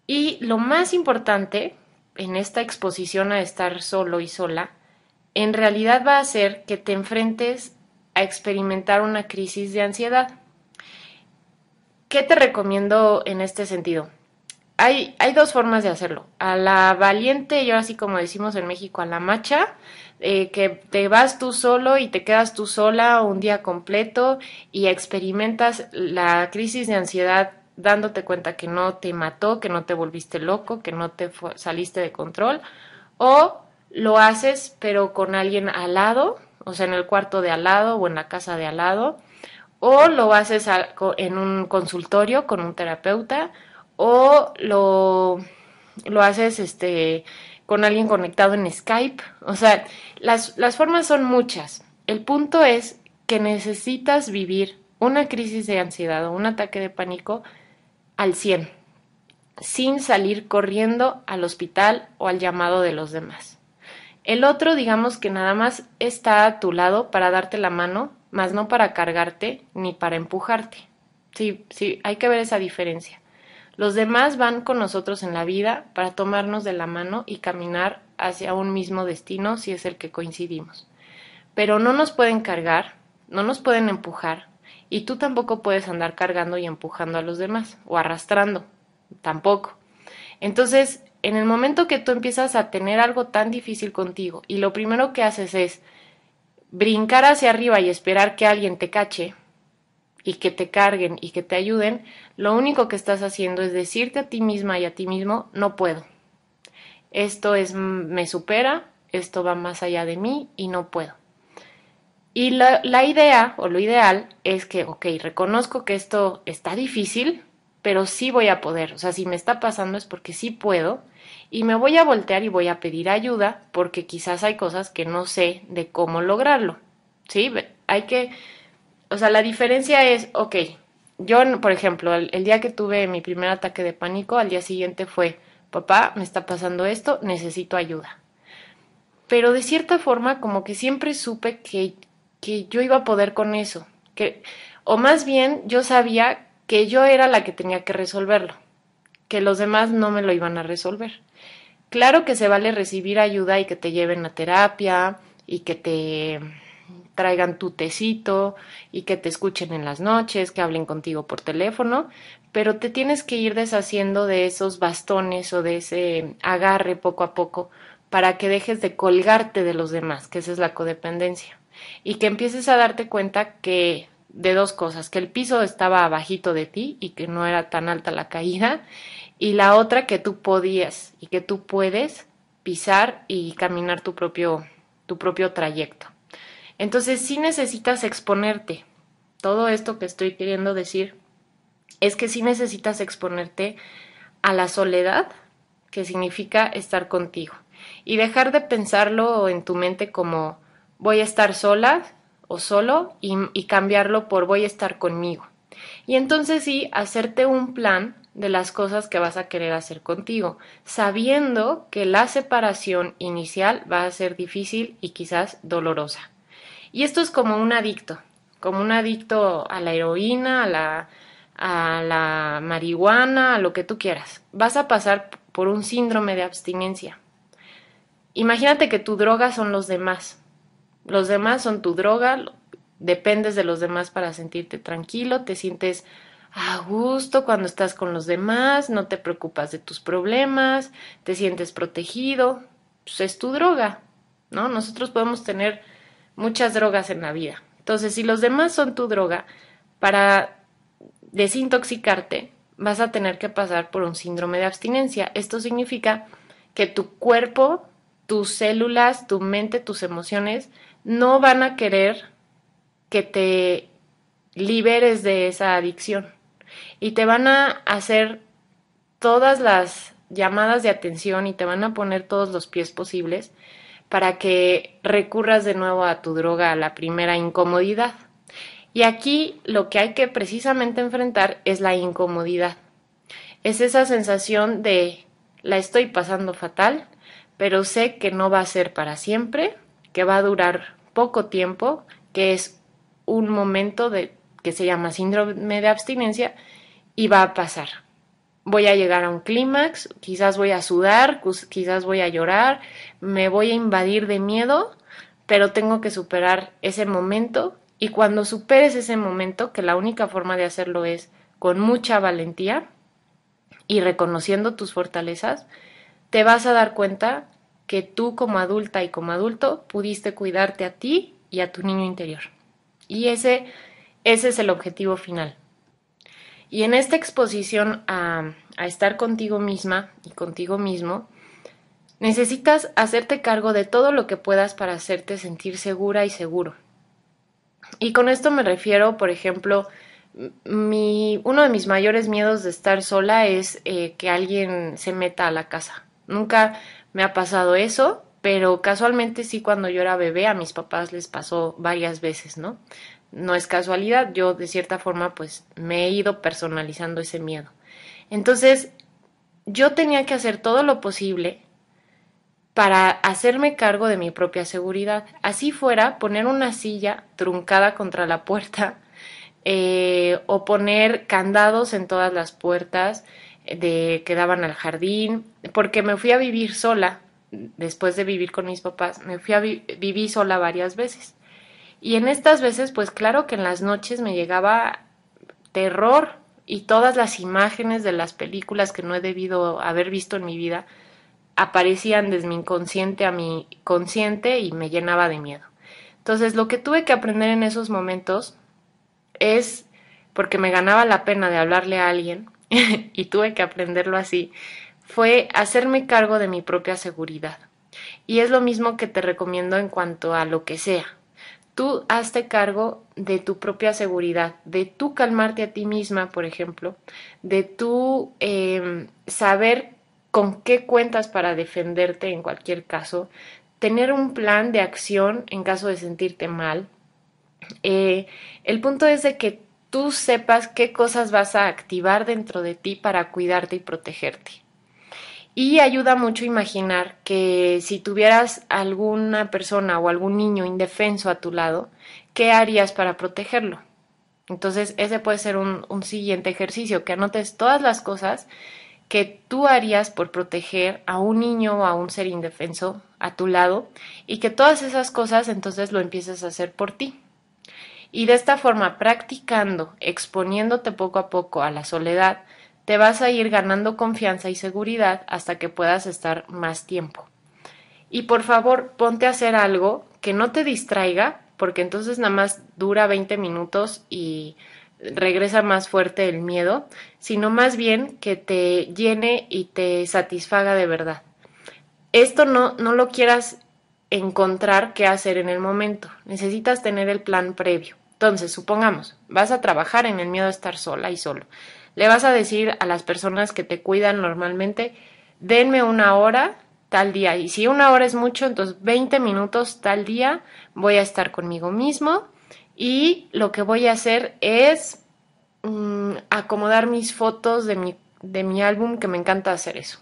Y lo más importante en esta exposición a estar solo y sola, en realidad va a ser que te enfrentes a experimentar una crisis de ansiedad ¿Qué te recomiendo en este sentido? Hay, hay, dos formas de hacerlo. A la valiente, yo así como decimos en México, a la macha, eh, que te vas tú solo y te quedas tú sola un día completo y experimentas la crisis de ansiedad dándote cuenta que no te mató, que no te volviste loco, que no te saliste de control. O lo haces pero con alguien al lado, o sea, en el cuarto de al lado o en la casa de al lado o lo haces en un consultorio con un terapeuta o lo, lo haces este, con alguien conectado en Skype. O sea, las, las formas son muchas. El punto es que necesitas vivir una crisis de ansiedad o un ataque de pánico al 100, sin salir corriendo al hospital o al llamado de los demás. El otro, digamos que nada más está a tu lado para darte la mano más no para cargarte ni para empujarte. Sí, sí, hay que ver esa diferencia. Los demás van con nosotros en la vida para tomarnos de la mano y caminar hacia un mismo destino si es el que coincidimos. Pero no nos pueden cargar, no nos pueden empujar y tú tampoco puedes andar cargando y empujando a los demás o arrastrando, tampoco. Entonces, en el momento que tú empiezas a tener algo tan difícil contigo y lo primero que haces es brincar hacia arriba y esperar que alguien te cache y que te carguen y que te ayuden, lo único que estás haciendo es decirte a ti misma y a ti mismo, no puedo. Esto es me supera, esto va más allá de mí y no puedo. Y la, la idea o lo ideal es que, ok, reconozco que esto está difícil, pero sí voy a poder. O sea, si me está pasando es porque sí puedo y me voy a voltear y voy a pedir ayuda porque quizás hay cosas que no sé de cómo lograrlo. Sí, hay que, o sea, la diferencia es, ok, yo, por ejemplo, el, día que tuve mi primer ataque de pánico, al día siguiente fue, papá, me está pasando esto, necesito ayuda. Pero de cierta forma, como que siempre supe que, que yo iba a poder con eso, que, o más bien yo sabía que yo era la que tenía que resolverlo que los demás no me lo iban a resolver. Claro que se vale recibir ayuda y que te lleven a terapia y que te traigan tu tecito y que te escuchen en las noches, que hablen contigo por teléfono, pero te tienes que ir deshaciendo de esos bastones o de ese agarre poco a poco para que dejes de colgarte de los demás, que esa es la codependencia, y que empieces a darte cuenta que de dos cosas, que el piso estaba abajito de ti y que no era tan alta la caída, y la otra que tú podías y que tú puedes pisar y caminar tu propio, tu propio trayecto. Entonces sí necesitas exponerte. Todo esto que estoy queriendo decir es que si necesitas exponerte a la soledad, que significa estar contigo, y dejar de pensarlo en tu mente como voy a estar sola o solo y, cambiarlo por voy a estar conmigo. Y entonces sí, hacerte un plan de las cosas que vas a querer hacer contigo, sabiendo que la separación inicial va a ser difícil y quizás dolorosa. Y esto es como un adicto, como un adicto a la heroína, a la, a la marihuana, a lo que tú quieras. Vas a pasar por un síndrome de abstinencia. Imagínate que tu droga son los demás, los demás son tu droga, dependes de los demás para sentirte tranquilo, te sientes a gusto cuando estás con los demás, no te preocupas de tus problemas, te sientes protegido, pues es tu droga, ¿no? Nosotros podemos tener muchas drogas en la vida. Entonces, si los demás son tu droga, para desintoxicarte vas a tener que pasar por un síndrome de abstinencia. Esto significa que tu cuerpo, tus células, tu mente, tus emociones no van a querer que te liberes de esa adicción y te van a hacer todas las llamadas de atención y te van a poner todos los pies posibles para que recurras de nuevo a tu droga a la primera incomodidad. Y aquí lo que hay que precisamente enfrentar es la incomodidad. Es esa sensación de la estoy pasando fatal, pero sé que no va a ser para siempre, que va a durar poco tiempo, que es un momento de, que se llama síndrome de abstinencia y va a pasar. Voy a llegar a un clímax, quizás voy a sudar, quizás voy a llorar, me voy a invadir de miedo, pero tengo que superar ese momento y cuando superes ese momento, que la única forma de hacerlo es con mucha valentía y reconociendo tus fortalezas, te vas a dar cuenta que tú como adulta y como adulto pudiste cuidarte a ti y a tu niño interior. Y ese, ese es el objetivo final. Y en esta exposición a, estar contigo misma y contigo mismo, necesitas hacerte cargo de todo lo que puedas para hacerte sentir segura y seguro. Y con esto me refiero, por ejemplo, mi, uno de mis mayores miedos de estar sola es eh, que alguien se meta a la casa. Nunca me ha pasado eso, pero casualmente sí cuando yo era bebé a mis papás les pasó varias veces, ¿no? No es casualidad, yo de cierta forma pues me he ido personalizando ese miedo. Entonces, yo tenía que hacer todo lo posible para hacerme cargo de mi propia seguridad. Así fuera, poner una silla truncada contra la puerta eh, o poner candados en todas las puertas, de que daban al jardín, porque me fui a vivir sola, después de vivir con mis papás, me fui a vivir sola varias veces. Y en estas veces, pues claro que en las noches me llegaba terror y todas las imágenes de las películas que no he debido haber visto en mi vida aparecían desde mi inconsciente a mi consciente y me llenaba de miedo. Entonces, lo que tuve que aprender en esos momentos es, porque me ganaba la pena de hablarle a alguien, y tuve que aprenderlo así, fue hacerme cargo de mi propia seguridad. Y es lo mismo que te recomiendo en cuanto a lo que sea. Tú hazte cargo de tu propia seguridad, de tú calmarte a ti misma, por ejemplo, de tú em, saber con qué cuentas para defenderte en cualquier caso, tener un plan de acción en caso de sentirte mal. Eh, el punto es de que tú sepas qué cosas vas a activar dentro de ti para cuidarte y protegerte. Y ayuda mucho imaginar que si tuvieras alguna persona o algún niño indefenso a tu lado, ¿qué harías para protegerlo? Entonces, ese puede ser un, siguiente ejercicio, que anotes todas las cosas que tú harías por proteger a un niño o a un ser indefenso a tu lado y que todas esas cosas entonces lo empieces a hacer por ti. Y de esta forma, practicando, exponiéndote poco a poco a la soledad, te vas a ir ganando confianza y seguridad hasta que puedas estar más tiempo. Y por favor, ponte a hacer algo que no te distraiga, porque entonces nada más dura 20 minutos y regresa más fuerte el miedo, sino más bien que te llene y te satisfaga de verdad. Esto no, no lo quieras encontrar qué hacer en el momento, necesitas tener el plan previo. Entonces, supongamos, vas a trabajar en el miedo a estar sola y solo. Le vas a decir a las personas que te cuidan normalmente, denme una hora tal día. Y si una hora es mucho, entonces 20 minutos tal día voy a estar conmigo mismo y lo que voy a hacer es mm, acomodar mis fotos de mi, de mi álbum, que me encanta hacer eso.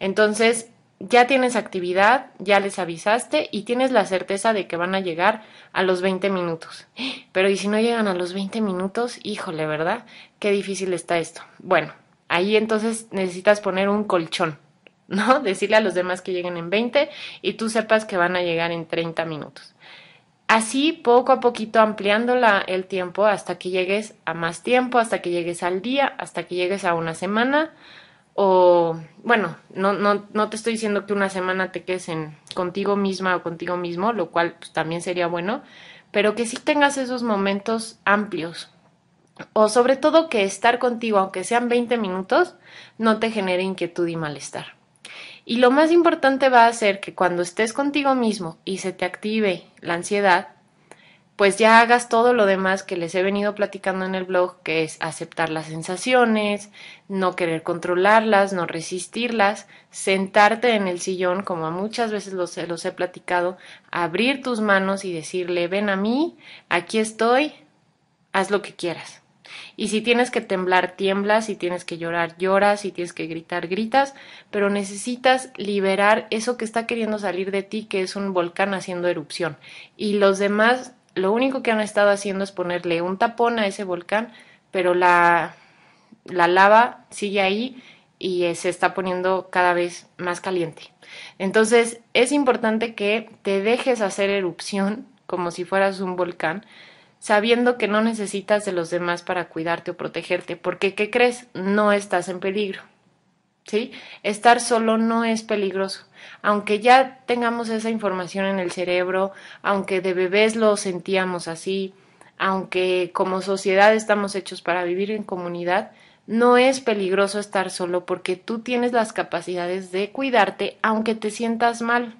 Entonces, ya tienes actividad, ya les avisaste y tienes la certeza de que van a llegar a los 20 minutos. Pero ¿y si no llegan a los 20 minutos? Híjole, ¿verdad? Qué difícil está esto. Bueno, ahí entonces necesitas poner un colchón, ¿no? Decirle a los demás que lleguen en 20 y tú sepas que van a llegar en 30 minutos. Así, poco a poquito ampliando el tiempo hasta que llegues a más tiempo, hasta que llegues al día, hasta que llegues a una semana, o bueno, no, no, te estoy diciendo que una semana te quedes contigo misma o contigo mismo, lo cual pues, también sería bueno, pero que sí tengas esos momentos amplios. O sobre todo que estar contigo, aunque sean 20 minutos, no te genere inquietud y malestar. Y lo más importante va a ser que cuando estés contigo mismo y se te active la ansiedad, pues ya hagas todo lo demás que les he venido platicando en el blog, que es aceptar las sensaciones, no querer controlarlas, no resistirlas, sentarte en el sillón, como muchas veces los, he platicado, abrir tus manos y decirle, ven a mí, aquí estoy, haz lo que quieras. Y si tienes que temblar, tiemblas, si tienes que llorar, lloras, si tienes que gritar, gritas, pero necesitas liberar eso que está queriendo salir de ti, que es un volcán haciendo erupción. Y los demás lo único que han estado haciendo es ponerle un tapón a ese volcán, pero la, la lava sigue ahí y eh, se está poniendo cada vez más caliente. Entonces es importante que te dejes hacer erupción como si fueras un volcán, sabiendo que no necesitas de los demás para cuidarte o protegerte, porque ¿qué crees? No estás en peligro. ¿sí? Estar solo no es peligroso. Aunque ya tengamos esa información en el cerebro, aunque de bebés lo sentíamos así, aunque como sociedad estamos hechos para vivir en comunidad, no es peligroso estar solo porque tú tienes las capacidades de cuidarte aunque te sientas mal.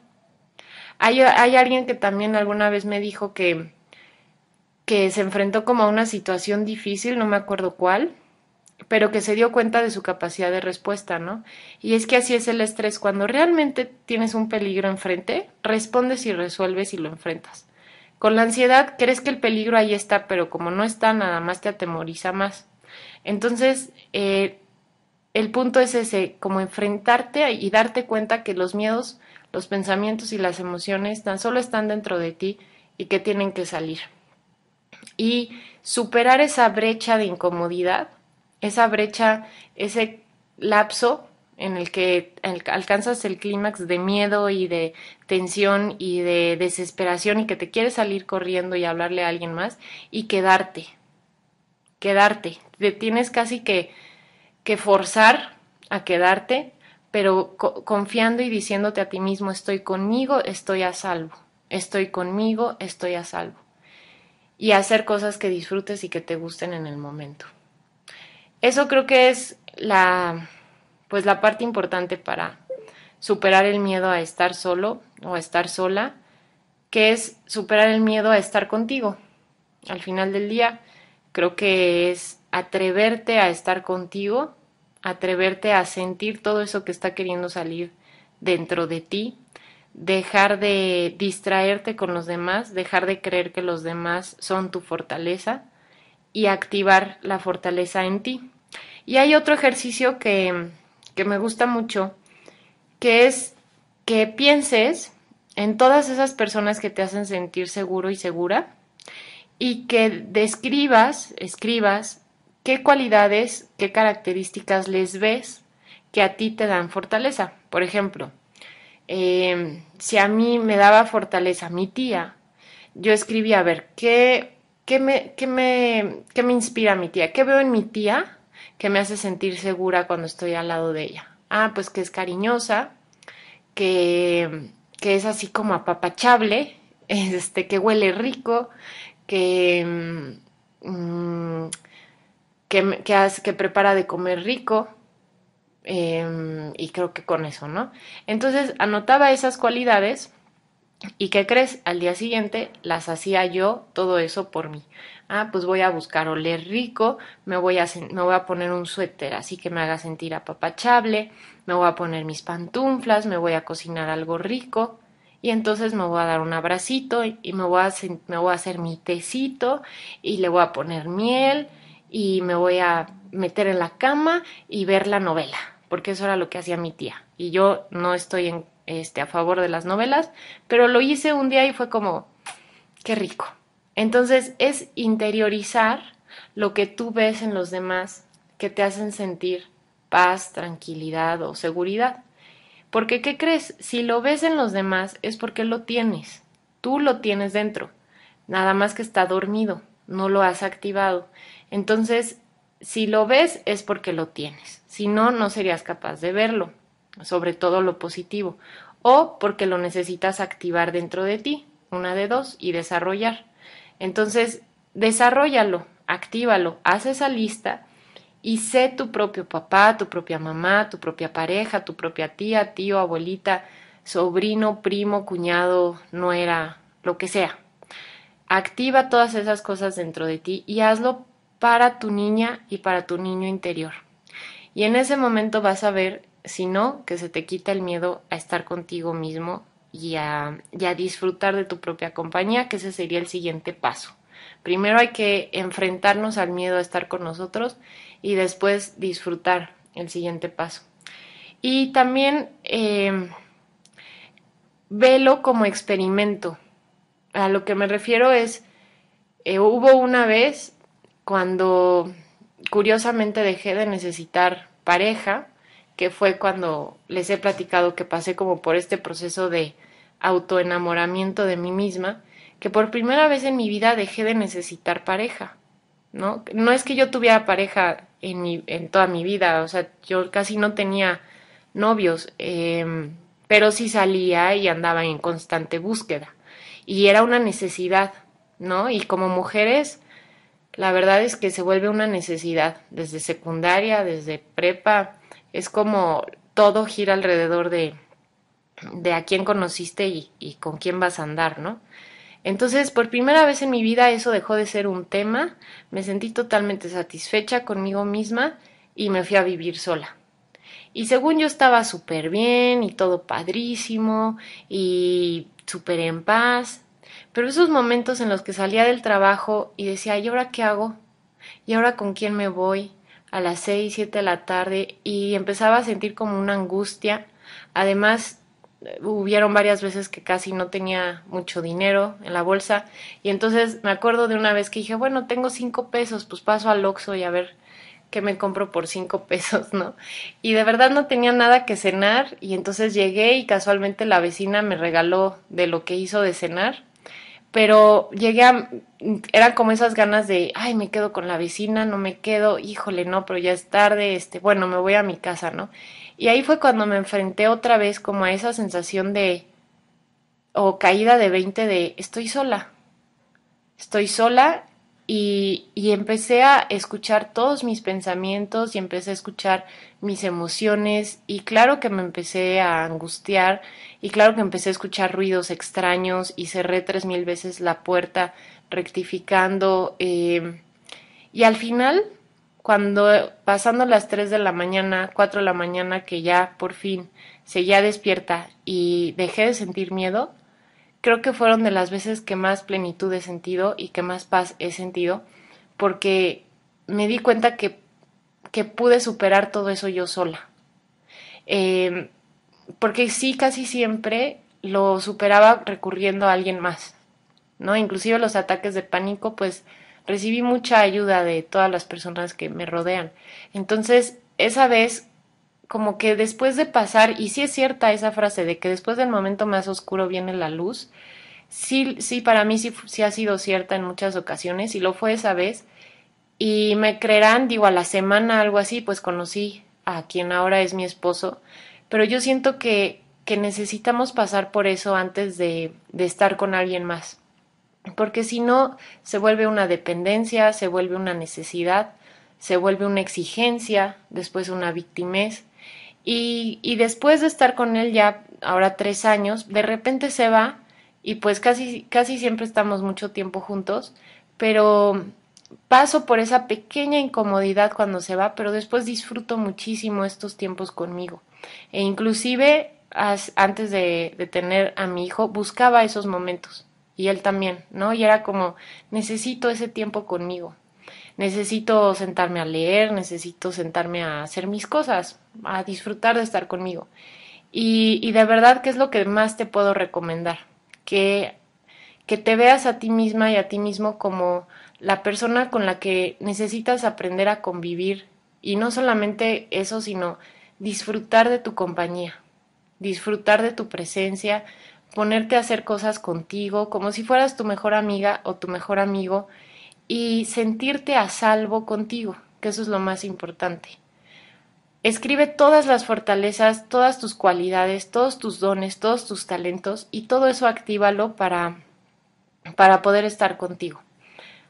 Hay, hay alguien que también alguna vez me dijo que, que se enfrentó como a una situación difícil, no me acuerdo cuál, pero que se dio cuenta de su capacidad de respuesta, ¿no? Y es que así es el estrés, cuando realmente tienes un peligro enfrente, respondes y resuelves y lo enfrentas. Con la ansiedad crees que el peligro ahí está, pero como no está, nada más te atemoriza más. Entonces, eh, el punto es ese, como enfrentarte y darte cuenta que los miedos, los pensamientos y las emociones tan solo están dentro de ti y que tienen que salir. Y superar esa brecha de incomodidad esa brecha, ese lapso en el que alcanzas el clímax de miedo y de tensión y de desesperación y que te quieres salir corriendo y hablarle a alguien más y quedarte, quedarte. Te tienes casi que, que forzar a quedarte, pero confiando y diciéndote a ti mismo, estoy conmigo, estoy a salvo, estoy conmigo, estoy a salvo. Y hacer cosas que disfrutes y que te gusten en el momento. Eso creo que es la, pues la parte importante para superar el miedo a estar solo o a estar sola, que es superar el miedo a estar contigo. Al final del día, creo que es atreverte a estar contigo, atreverte a sentir todo eso que está queriendo salir dentro de ti, dejar de distraerte con los demás, dejar de creer que los demás son tu fortaleza y activar la fortaleza en ti. Y hay otro ejercicio que, me gusta mucho, que es que pienses en todas esas personas que te hacen sentir seguro y segura y que describas, escribas qué cualidades, qué características les ves que a ti te dan fortaleza. Por ejemplo, eh, si a mí me daba fortaleza mi tía, yo escribí a ver qué ¿Qué me, me, inspira mi tía? ¿Qué veo en mi tía que me hace sentir segura cuando estoy al lado de ella? Ah, pues que es cariñosa, que, es así como apapachable, este, que huele rico, que, mm, que, prepara de comer rico. Em, y creo que con eso, ¿no? Entonces anotaba esas cualidades ¿Y qué crees? Al día siguiente las hacía yo todo eso por mí. Ah, pues voy a buscar oler rico, me voy a, voy a poner un suéter así que me haga sentir apapachable, me voy a poner mis pantuflas, me voy a cocinar algo rico y entonces me voy a dar un abracito y, me, voy a, me voy a hacer mi tecito y le voy a poner miel y me voy a meter en la cama y ver la novela, porque eso era lo que hacía mi tía. Y yo no estoy en este, a favor de las novelas, pero lo hice un día y fue como, qué rico. Entonces es interiorizar lo que tú ves en los demás que te hacen sentir paz, tranquilidad o seguridad. Porque, ¿qué crees? Si lo ves en los demás es porque lo tienes. Tú lo tienes dentro. Nada más que está dormido, no lo has activado. Entonces, si lo ves es porque lo tienes. Si no, no serías capaz de verlo sobre todo lo positivo, o porque lo necesitas activar dentro de ti, una de dos, y desarrollar. Entonces, desarrollalo, actívalo, haz esa lista y sé tu propio papá, tu propia mamá, tu propia pareja, tu propia tía, tío, abuelita, sobrino, primo, cuñado, no era lo que sea. Activa todas esas cosas dentro de ti y hazlo para tu niña y para tu niño interior. Y en ese momento vas a ver sino que se te quita el miedo a estar contigo mismo y a, disfrutar de tu propia compañía, que ese sería el siguiente paso. Primero hay que enfrentarnos al miedo a estar con nosotros y después disfrutar el siguiente paso. Y también em, velo como experimento. A lo que me refiero es, eh, hubo una vez cuando curiosamente dejé de necesitar pareja que fue cuando les he platicado que pasé como por este proceso de autoenamoramiento de mí misma, que por primera vez en mi vida dejé de necesitar pareja, ¿no? No es que yo tuviera pareja en, en toda mi vida, o sea, yo casi no tenía novios, em, pero sí salía y andaba en constante búsqueda. Y era una necesidad, ¿no? Y como mujeres, la verdad es que se vuelve una necesidad, desde secundaria, desde prepa, es como todo gira alrededor de, de a quién conociste y, y, con quién vas a andar, ¿no? Entonces, por primera vez en mi vida eso dejó de ser un tema, me sentí totalmente satisfecha conmigo misma y me fui a vivir sola. Y según yo estaba súper bien y todo padrísimo y súper en paz, pero esos momentos en los que salía del trabajo y decía, ¿y ahora qué hago? ¿Y ahora con quién me voy? a las 6, 7 de la tarde y empezaba a sentir como una angustia. Además, eh, hubieron varias veces que casi no tenía mucho dinero en la bolsa y entonces me acuerdo de una vez que dije, bueno, tengo cinco pesos, pues paso al Oxxo y a ver qué me compro por cinco pesos, ¿no? Y de verdad no tenía nada que cenar y entonces llegué y casualmente la vecina me regaló de lo que hizo de cenar pero llegué a, eran como esas ganas de, ay, me quedo con la vecina, no me quedo, híjole, no, pero ya es tarde, este, bueno, me voy a mi casa, ¿no? Y ahí fue cuando me enfrenté otra vez como a esa sensación de, o caída de 20 de, estoy sola, estoy sola y, empecé a escuchar todos mis pensamientos y empecé a escuchar mis emociones y claro que me empecé a angustiar y claro que empecé a escuchar ruidos extraños y cerré tres mil veces la puerta rectificando eh, y al final cuando pasando las tres de la mañana, cuatro de la mañana que ya por fin se ya despierta y dejé de sentir miedo, creo que fueron de las veces que más plenitud he sentido y que más paz he sentido, porque me di cuenta que, que pude superar todo eso yo sola. Em, porque sí, casi siempre lo superaba recurriendo a alguien más, ¿no? Inclusive los ataques de pánico, pues recibí mucha ayuda de todas las personas que me rodean. Entonces, esa vez como que después de pasar, y sí es cierta esa frase de que después del momento más oscuro viene la luz, sí, sí, para mí sí, ha sido cierta en muchas ocasiones y lo fue esa vez. Y me creerán, digo, a la semana algo así, pues conocí a quien ahora es mi esposo, pero yo siento que, necesitamos pasar por eso antes de, de estar con alguien más, porque si no, se vuelve una dependencia, se vuelve una necesidad, se vuelve una exigencia, después una victimez, y, después de estar con él ya ahora tres años, de repente se va y pues casi, casi siempre estamos mucho tiempo juntos, pero paso por esa pequeña incomodidad cuando se va, pero después disfruto muchísimo estos tiempos conmigo. E inclusive antes de, de, tener a mi hijo, buscaba esos momentos y él también, ¿no? Y era como, necesito ese tiempo conmigo. Necesito sentarme a leer, necesito sentarme a hacer mis cosas a disfrutar de estar conmigo. Y, de verdad que es lo que más te puedo recomendar, que, que te veas a ti misma y a ti mismo como la persona con la que necesitas aprender a convivir y no solamente eso, sino disfrutar de tu compañía, disfrutar de tu presencia, ponerte a hacer cosas contigo, como si fueras tu mejor amiga o tu mejor amigo, y sentirte a salvo contigo, que eso es lo más importante. Escribe todas las fortalezas, todas tus cualidades, todos tus dones, todos tus talentos y todo eso actívalo para, para poder estar contigo.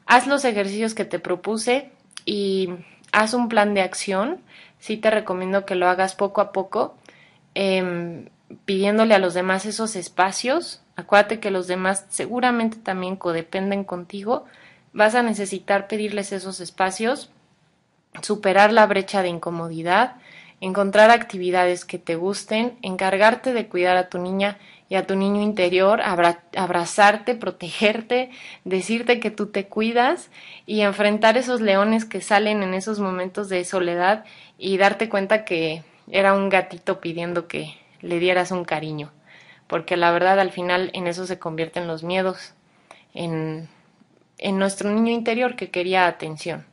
Haz los ejercicios que te propuse y haz un plan de acción. Sí te recomiendo que lo hagas poco a poco, em, pidiéndole a los demás esos espacios. Acuérdate que los demás seguramente también codependen contigo. Vas a necesitar pedirles esos espacios, superar la brecha de incomodidad encontrar actividades que te gusten, encargarte de cuidar a tu niña y a tu niño interior, abrazarte, protegerte, decirte que tú te cuidas y enfrentar esos leones que salen en esos momentos de soledad y darte cuenta que era un gatito pidiendo que le dieras un cariño, porque la verdad al final en eso se convierten los miedos, en nuestro niño interior que quería atención.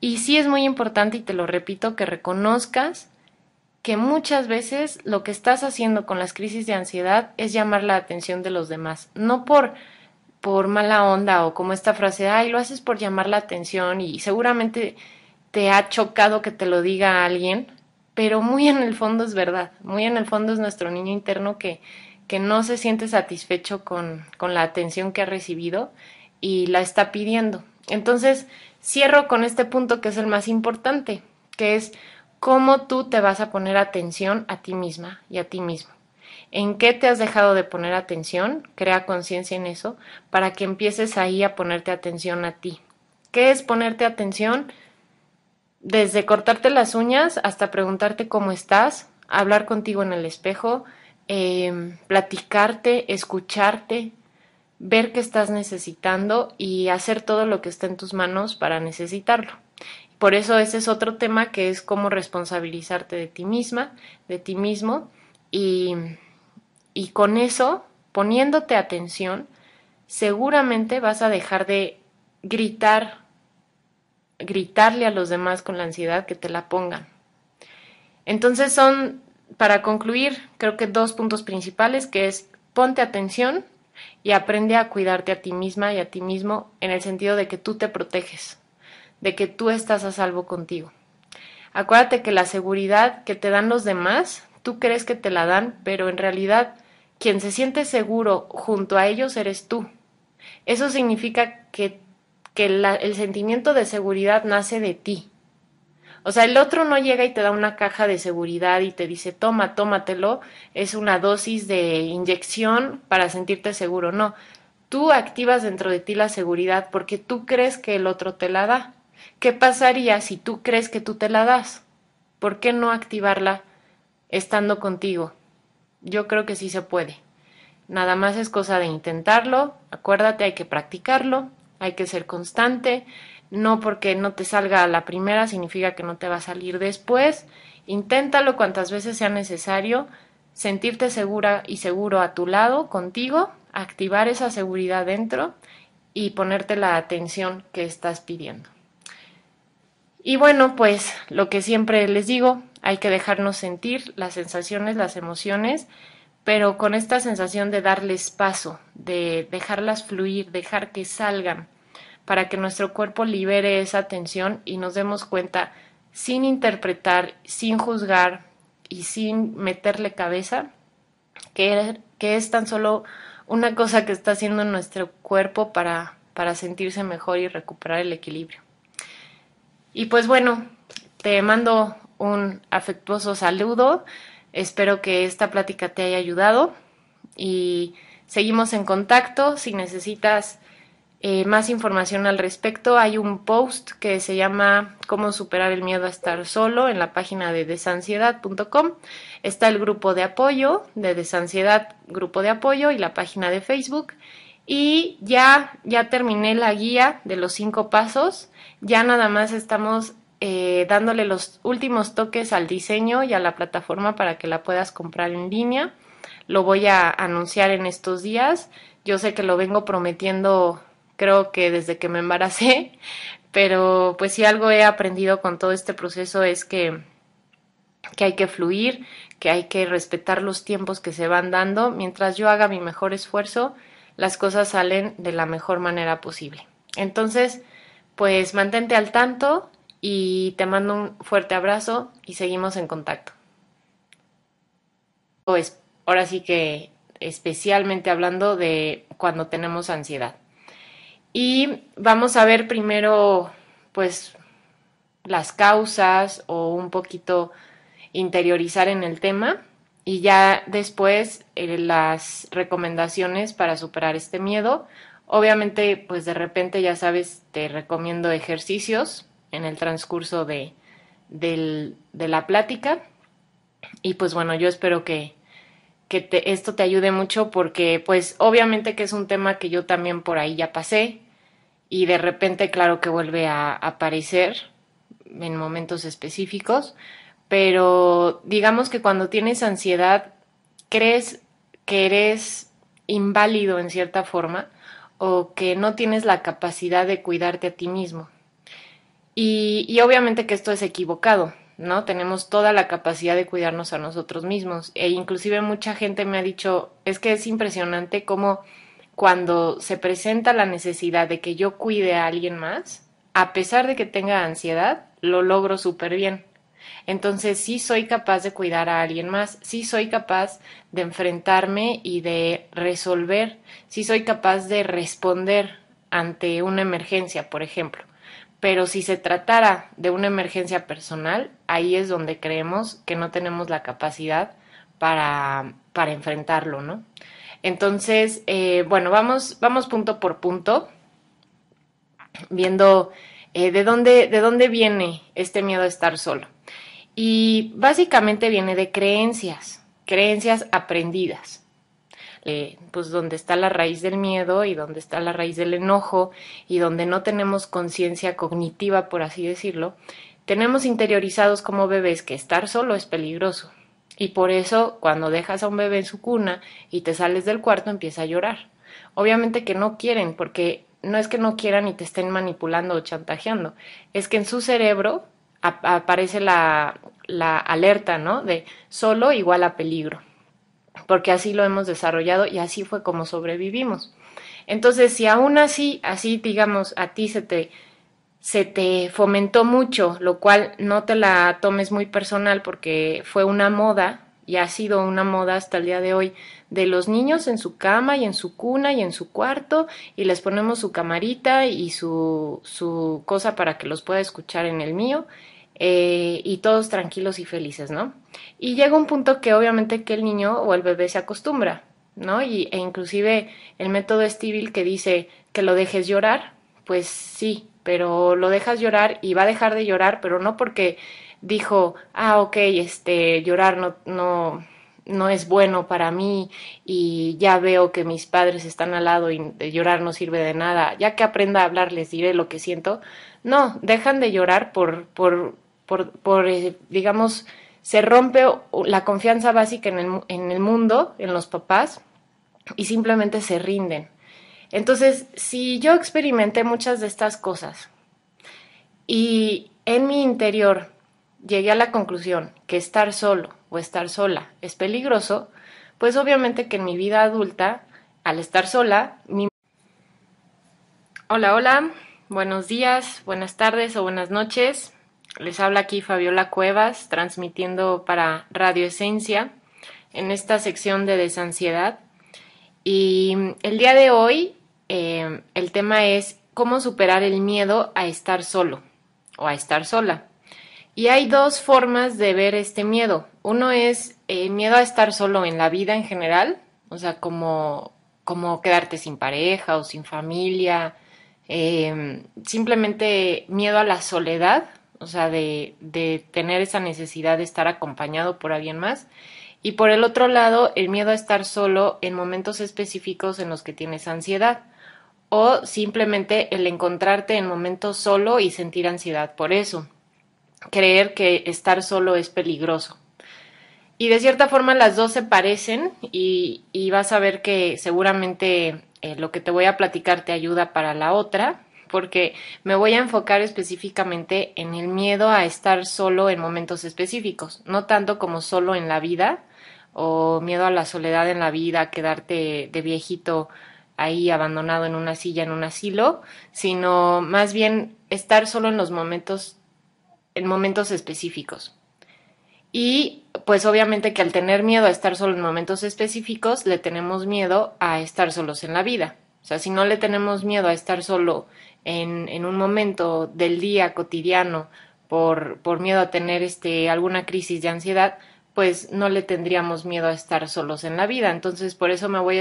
Y sí es muy importante, y te lo repito, que reconozcas que muchas veces lo que estás haciendo con las crisis de ansiedad es llamar la atención de los demás, no por por mala onda o como esta frase, ay, lo haces por llamar la atención y seguramente te ha chocado que te lo diga alguien, pero muy en el fondo es verdad, muy en el fondo es nuestro niño interno que, que no se siente satisfecho con, con la atención que ha recibido y la está pidiendo. Entonces, Cierro con este punto que es el más importante, que es cómo tú te vas a poner atención a ti misma y a ti mismo. ¿En qué te has dejado de poner atención? Crea conciencia en eso para que empieces ahí a ponerte atención a ti. ¿Qué es ponerte atención? Desde cortarte las uñas hasta preguntarte cómo estás, hablar contigo en el espejo, eh, platicarte, escucharte, ver qué estás necesitando y hacer todo lo que esté en tus manos para necesitarlo. Por eso ese es otro tema que es cómo responsabilizarte de ti misma, de ti mismo y, y con eso, poniéndote atención, seguramente vas a dejar de gritar, gritarle a los demás con la ansiedad que te la pongan. Entonces son, para concluir, creo que dos puntos principales que es ponte atención y aprende a cuidarte a ti misma y a ti mismo en el sentido de que tú te proteges, de que tú estás a salvo contigo. Acuérdate que la seguridad que te dan los demás, tú crees que te la dan, pero en realidad quien se siente seguro junto a ellos eres tú. Eso significa que, el sentimiento de seguridad nace de ti, o sea, el otro no llega y te da una caja de seguridad y te dice, toma, tómatelo, es una dosis de inyección para sentirte seguro. No, tú activas dentro de ti la seguridad porque tú crees que el otro te la da. ¿Qué pasaría si tú crees que tú te la das? ¿Por qué no activarla estando contigo? Yo creo que sí se puede. Nada más es cosa de intentarlo, acuérdate, hay que practicarlo, hay que ser constante, no porque no te salga la primera significa que no te va a salir después. Inténtalo cuantas veces sea necesario. Sentirte segura y seguro a tu lado, contigo, activar esa seguridad dentro y ponerte la atención que estás pidiendo. Y bueno, pues lo que siempre les digo, hay que dejarnos sentir las sensaciones, las emociones, pero con esta sensación de darles paso, de dejarlas fluir, dejar que salgan, para que nuestro cuerpo libere esa tensión y nos demos cuenta sin interpretar, sin juzgar y sin meterle cabeza, er, que, es tan solo una cosa que está haciendo nuestro cuerpo para, para sentirse mejor y recuperar el equilibrio. Y pues bueno, te mando un afectuoso saludo. Espero que esta plática te haya ayudado y seguimos en contacto. Si necesitas eh, más información al respecto, hay un post que se llama Cómo superar el miedo a estar solo en la página de desansiedad.com. Está el grupo de apoyo de Desansiedad, grupo de apoyo y la página de Facebook. Y ya, ya terminé la guía de los cinco pasos. Ya nada más estamos eh, dándole los últimos toques al diseño y a la plataforma para que la puedas comprar en línea. Lo voy a anunciar en estos días. Yo sé que lo vengo prometiendo creo que desde que me embaracé, pero pues si algo he aprendido con todo este proceso es que, que hay que fluir, que hay que respetar los tiempos que se van dando. Mientras yo haga mi mejor esfuerzo, las cosas salen de la mejor manera posible. Entonces, pues mantente al tanto y te mando un fuerte abrazo y seguimos en contacto. Pues ahora sí que especialmente hablando de cuando tenemos ansiedad. Y vamos a ver primero, pues, las causas o un poquito interiorizar en el tema y ya después eh, las recomendaciones para superar este miedo. Obviamente, pues de repente ya sabes, te recomiendo ejercicios en el transcurso de, de la plática. Y pues bueno, yo espero que, que esto te ayude mucho porque pues obviamente que es un tema que yo también por ahí ya pasé y de repente claro que vuelve a, aparecer en momentos específicos, pero digamos que cuando tienes ansiedad crees que eres inválido en cierta forma o que no tienes la capacidad de cuidarte a ti mismo. y obviamente que esto es equivocado, ¿no? Tenemos toda la capacidad de cuidarnos a nosotros mismos. E inclusive mucha gente me ha dicho, es que es impresionante cómo cuando se presenta la necesidad de que yo cuide a alguien más, a pesar de que tenga ansiedad, lo logro súper bien. Entonces sí soy capaz de cuidar a alguien más, sí soy capaz de enfrentarme y de resolver, sí soy capaz de responder ante una emergencia, por ejemplo. Pero si se tratara de una emergencia personal, ahí es donde creemos que no tenemos la capacidad para, enfrentarlo, ¿no? Entonces, eh, bueno, vamos, vamos punto por punto, viendo eh, de dónde viene este miedo a estar solo. Y básicamente viene de creencias, creencias aprendidas. Eh, pues donde está la raíz del miedo y donde está la raíz del enojo y donde no tenemos conciencia cognitiva, por así decirlo, tenemos interiorizados como bebés que estar solo es peligroso. Y por eso, cuando dejas a un bebé en su cuna y te sales del cuarto, empieza a llorar. Obviamente que no quieren, porque no es que no quieran y te estén manipulando o chantajeando, es que en su cerebro aparece la, la alerta, ¿no? De solo igual a peligro porque así lo hemos desarrollado y así fue como sobrevivimos. Entonces, si aún así, así digamos, a ti se te, se te fomentó mucho, lo cual no te la tomes muy personal porque fue una moda y ha sido una moda hasta el día de hoy de los niños en su cama y en su cuna y en su cuarto y les ponemos su camarita y su, su cosa para que los pueda escuchar en el mío eh, y todos tranquilos y felices, ¿no? Y llega un punto que obviamente que el niño o el bebé se acostumbra, ¿no? Y, e inclusive el método estívil que dice que lo dejes llorar, pues sí, pero lo dejas llorar y va a dejar de llorar, pero no porque dijo, ah, ok, este, llorar no, no, no es bueno para mí y ya veo que mis padres están al lado y llorar no sirve de nada, ya que aprenda a hablar les diré lo que siento. No, dejan de llorar por, por por, eh, digamos, se rompe la confianza básica en el, en el mundo, en los papás, y simplemente se rinden. Entonces, si yo experimenté muchas de estas cosas y en mi interior llegué a la conclusión que estar solo o estar sola es peligroso, pues obviamente que en mi vida adulta, al estar sola, mi... Hola, hola, buenos días, buenas tardes o buenas noches. Les habla aquí Fabiola Cuevas, transmitiendo para Radio Esencia en esta sección de desansiedad. Y el día de hoy eh, el tema es cómo superar el miedo a estar solo o a estar sola. Y hay dos formas de ver este miedo. Uno es eh, miedo a estar solo en la vida en general, o sea, como, como quedarte sin pareja o sin familia, eh, simplemente miedo a la soledad o sea, de, tener esa necesidad de estar acompañado por alguien más. Y por el otro lado, el miedo a estar solo en momentos específicos en los que tienes ansiedad o simplemente el encontrarte en momentos solo y sentir ansiedad por eso, creer que estar solo es peligroso. Y de cierta forma las dos se parecen y, vas a ver que seguramente eh, lo que te voy a platicar te ayuda para la otra, porque me voy a enfocar específicamente en el miedo a estar solo en momentos específicos, no tanto como solo en la vida o miedo a la soledad en la vida, quedarte de viejito ahí abandonado en una silla, en un asilo, sino más bien estar solo en los momentos, en momentos específicos. Y pues obviamente que al tener miedo a estar solo en momentos específicos, le tenemos miedo a estar solos en la vida. O sea, si no le tenemos miedo a estar solo en, un momento del día cotidiano por, por miedo a tener este, alguna crisis de ansiedad, pues no le tendríamos miedo a estar solos en la vida. Entonces, por eso me voy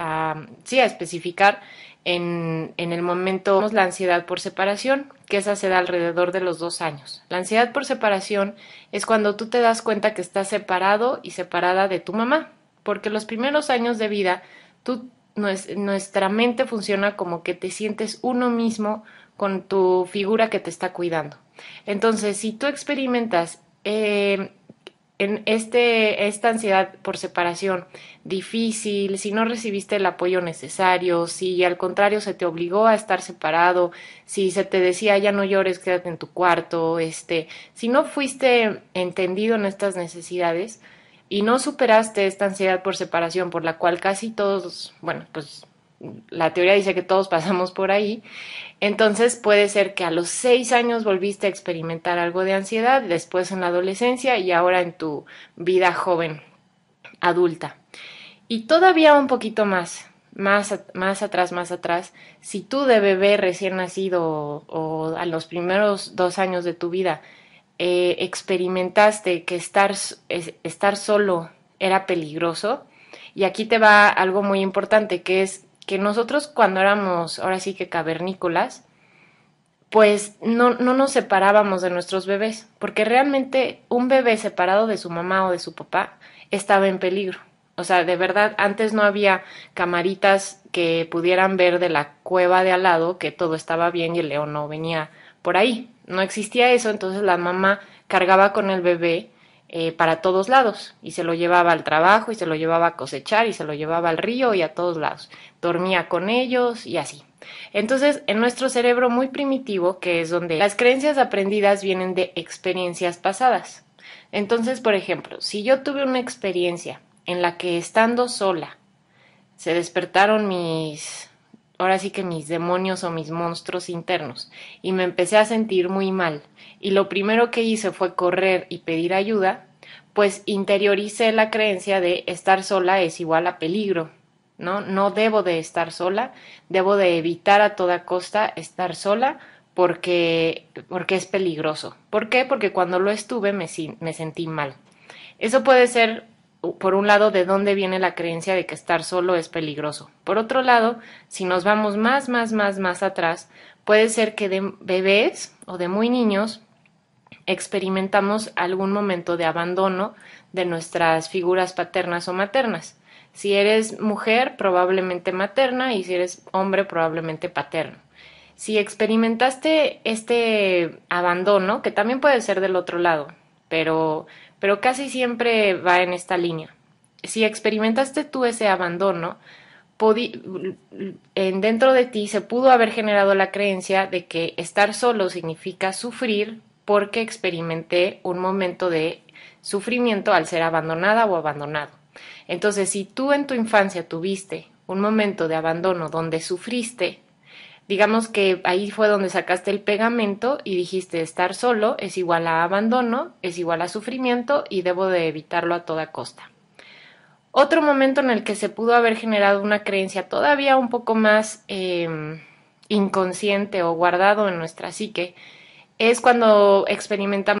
a, a especificar en, en, el momento la ansiedad por separación, que esa se da alrededor de los dos años. La ansiedad por separación es cuando tú te das cuenta que estás separado y separada de tu mamá, porque los primeros años de vida tú nuestra mente funciona como que te sientes uno mismo con tu figura que te está cuidando. Entonces, si tú experimentas em, en este, esta ansiedad por separación difícil, si no recibiste el apoyo necesario, si al contrario se te obligó a estar separado, si se te decía ya no llores, quédate en tu cuarto, este, si no fuiste entendido en estas necesidades, y no superaste esta ansiedad por separación, por la cual casi todos, bueno, pues la teoría dice que todos pasamos por ahí, entonces puede ser que a los seis años volviste a experimentar algo de ansiedad, después en la adolescencia y ahora en tu vida joven, adulta. Y todavía un poquito más, más, más atrás, más atrás, si tú de bebé recién nacido o, o a los primeros dos años de tu vida eh, experimentaste que estar, estar solo era peligroso. Y aquí te va algo muy importante, que es que nosotros cuando éramos, ahora sí que cavernícolas, pues no, no nos separábamos de nuestros bebés, porque realmente un bebé separado de su mamá o de su papá estaba en peligro. O sea, de verdad, antes no había camaritas que pudieran ver de la cueva de al lado que todo estaba bien y el león no venía por ahí. No existía eso, entonces la mamá cargaba con el bebé eh, para todos lados y se lo llevaba al trabajo y se lo llevaba a cosechar y se lo llevaba al río y a todos lados. Dormía con ellos y así. Entonces, en nuestro cerebro muy primitivo, que es donde las creencias aprendidas vienen de experiencias pasadas. Entonces, por ejemplo, si yo tuve una experiencia en la que estando sola se despertaron mis ahora sí que mis demonios o mis monstruos internos, y me empecé a sentir muy mal, y lo primero que hice fue correr y pedir ayuda, pues interioricé la creencia de estar sola es igual a peligro, ¿no? No debo de estar sola, debo de evitar a toda costa estar sola porque, porque es peligroso. ¿Por qué? Porque cuando lo estuve me, me sentí mal. Eso puede ser por un lado, de dónde viene la creencia de que estar solo es peligroso. Por otro lado, si nos vamos más, más, más, más atrás, puede ser que de bebés o de muy niños experimentamos algún momento de abandono de nuestras figuras paternas o maternas. Si eres mujer, probablemente materna, y si eres hombre, probablemente paterno. Si experimentaste este abandono, que también puede ser del otro lado, pero pero casi siempre va en esta línea. Si experimentaste tú ese abandono, en dentro de ti se pudo haber generado la creencia de que estar solo significa sufrir porque experimenté un momento de sufrimiento al ser abandonada o abandonado. Entonces, si tú en tu infancia tuviste un momento de abandono donde sufriste, digamos que ahí fue donde sacaste el pegamento y dijiste estar solo es igual a abandono, es igual a sufrimiento y debo de evitarlo a toda costa. Otro momento en el que se pudo haber generado una creencia todavía un poco más em, inconsciente o guardado en nuestra psique es cuando experimentamos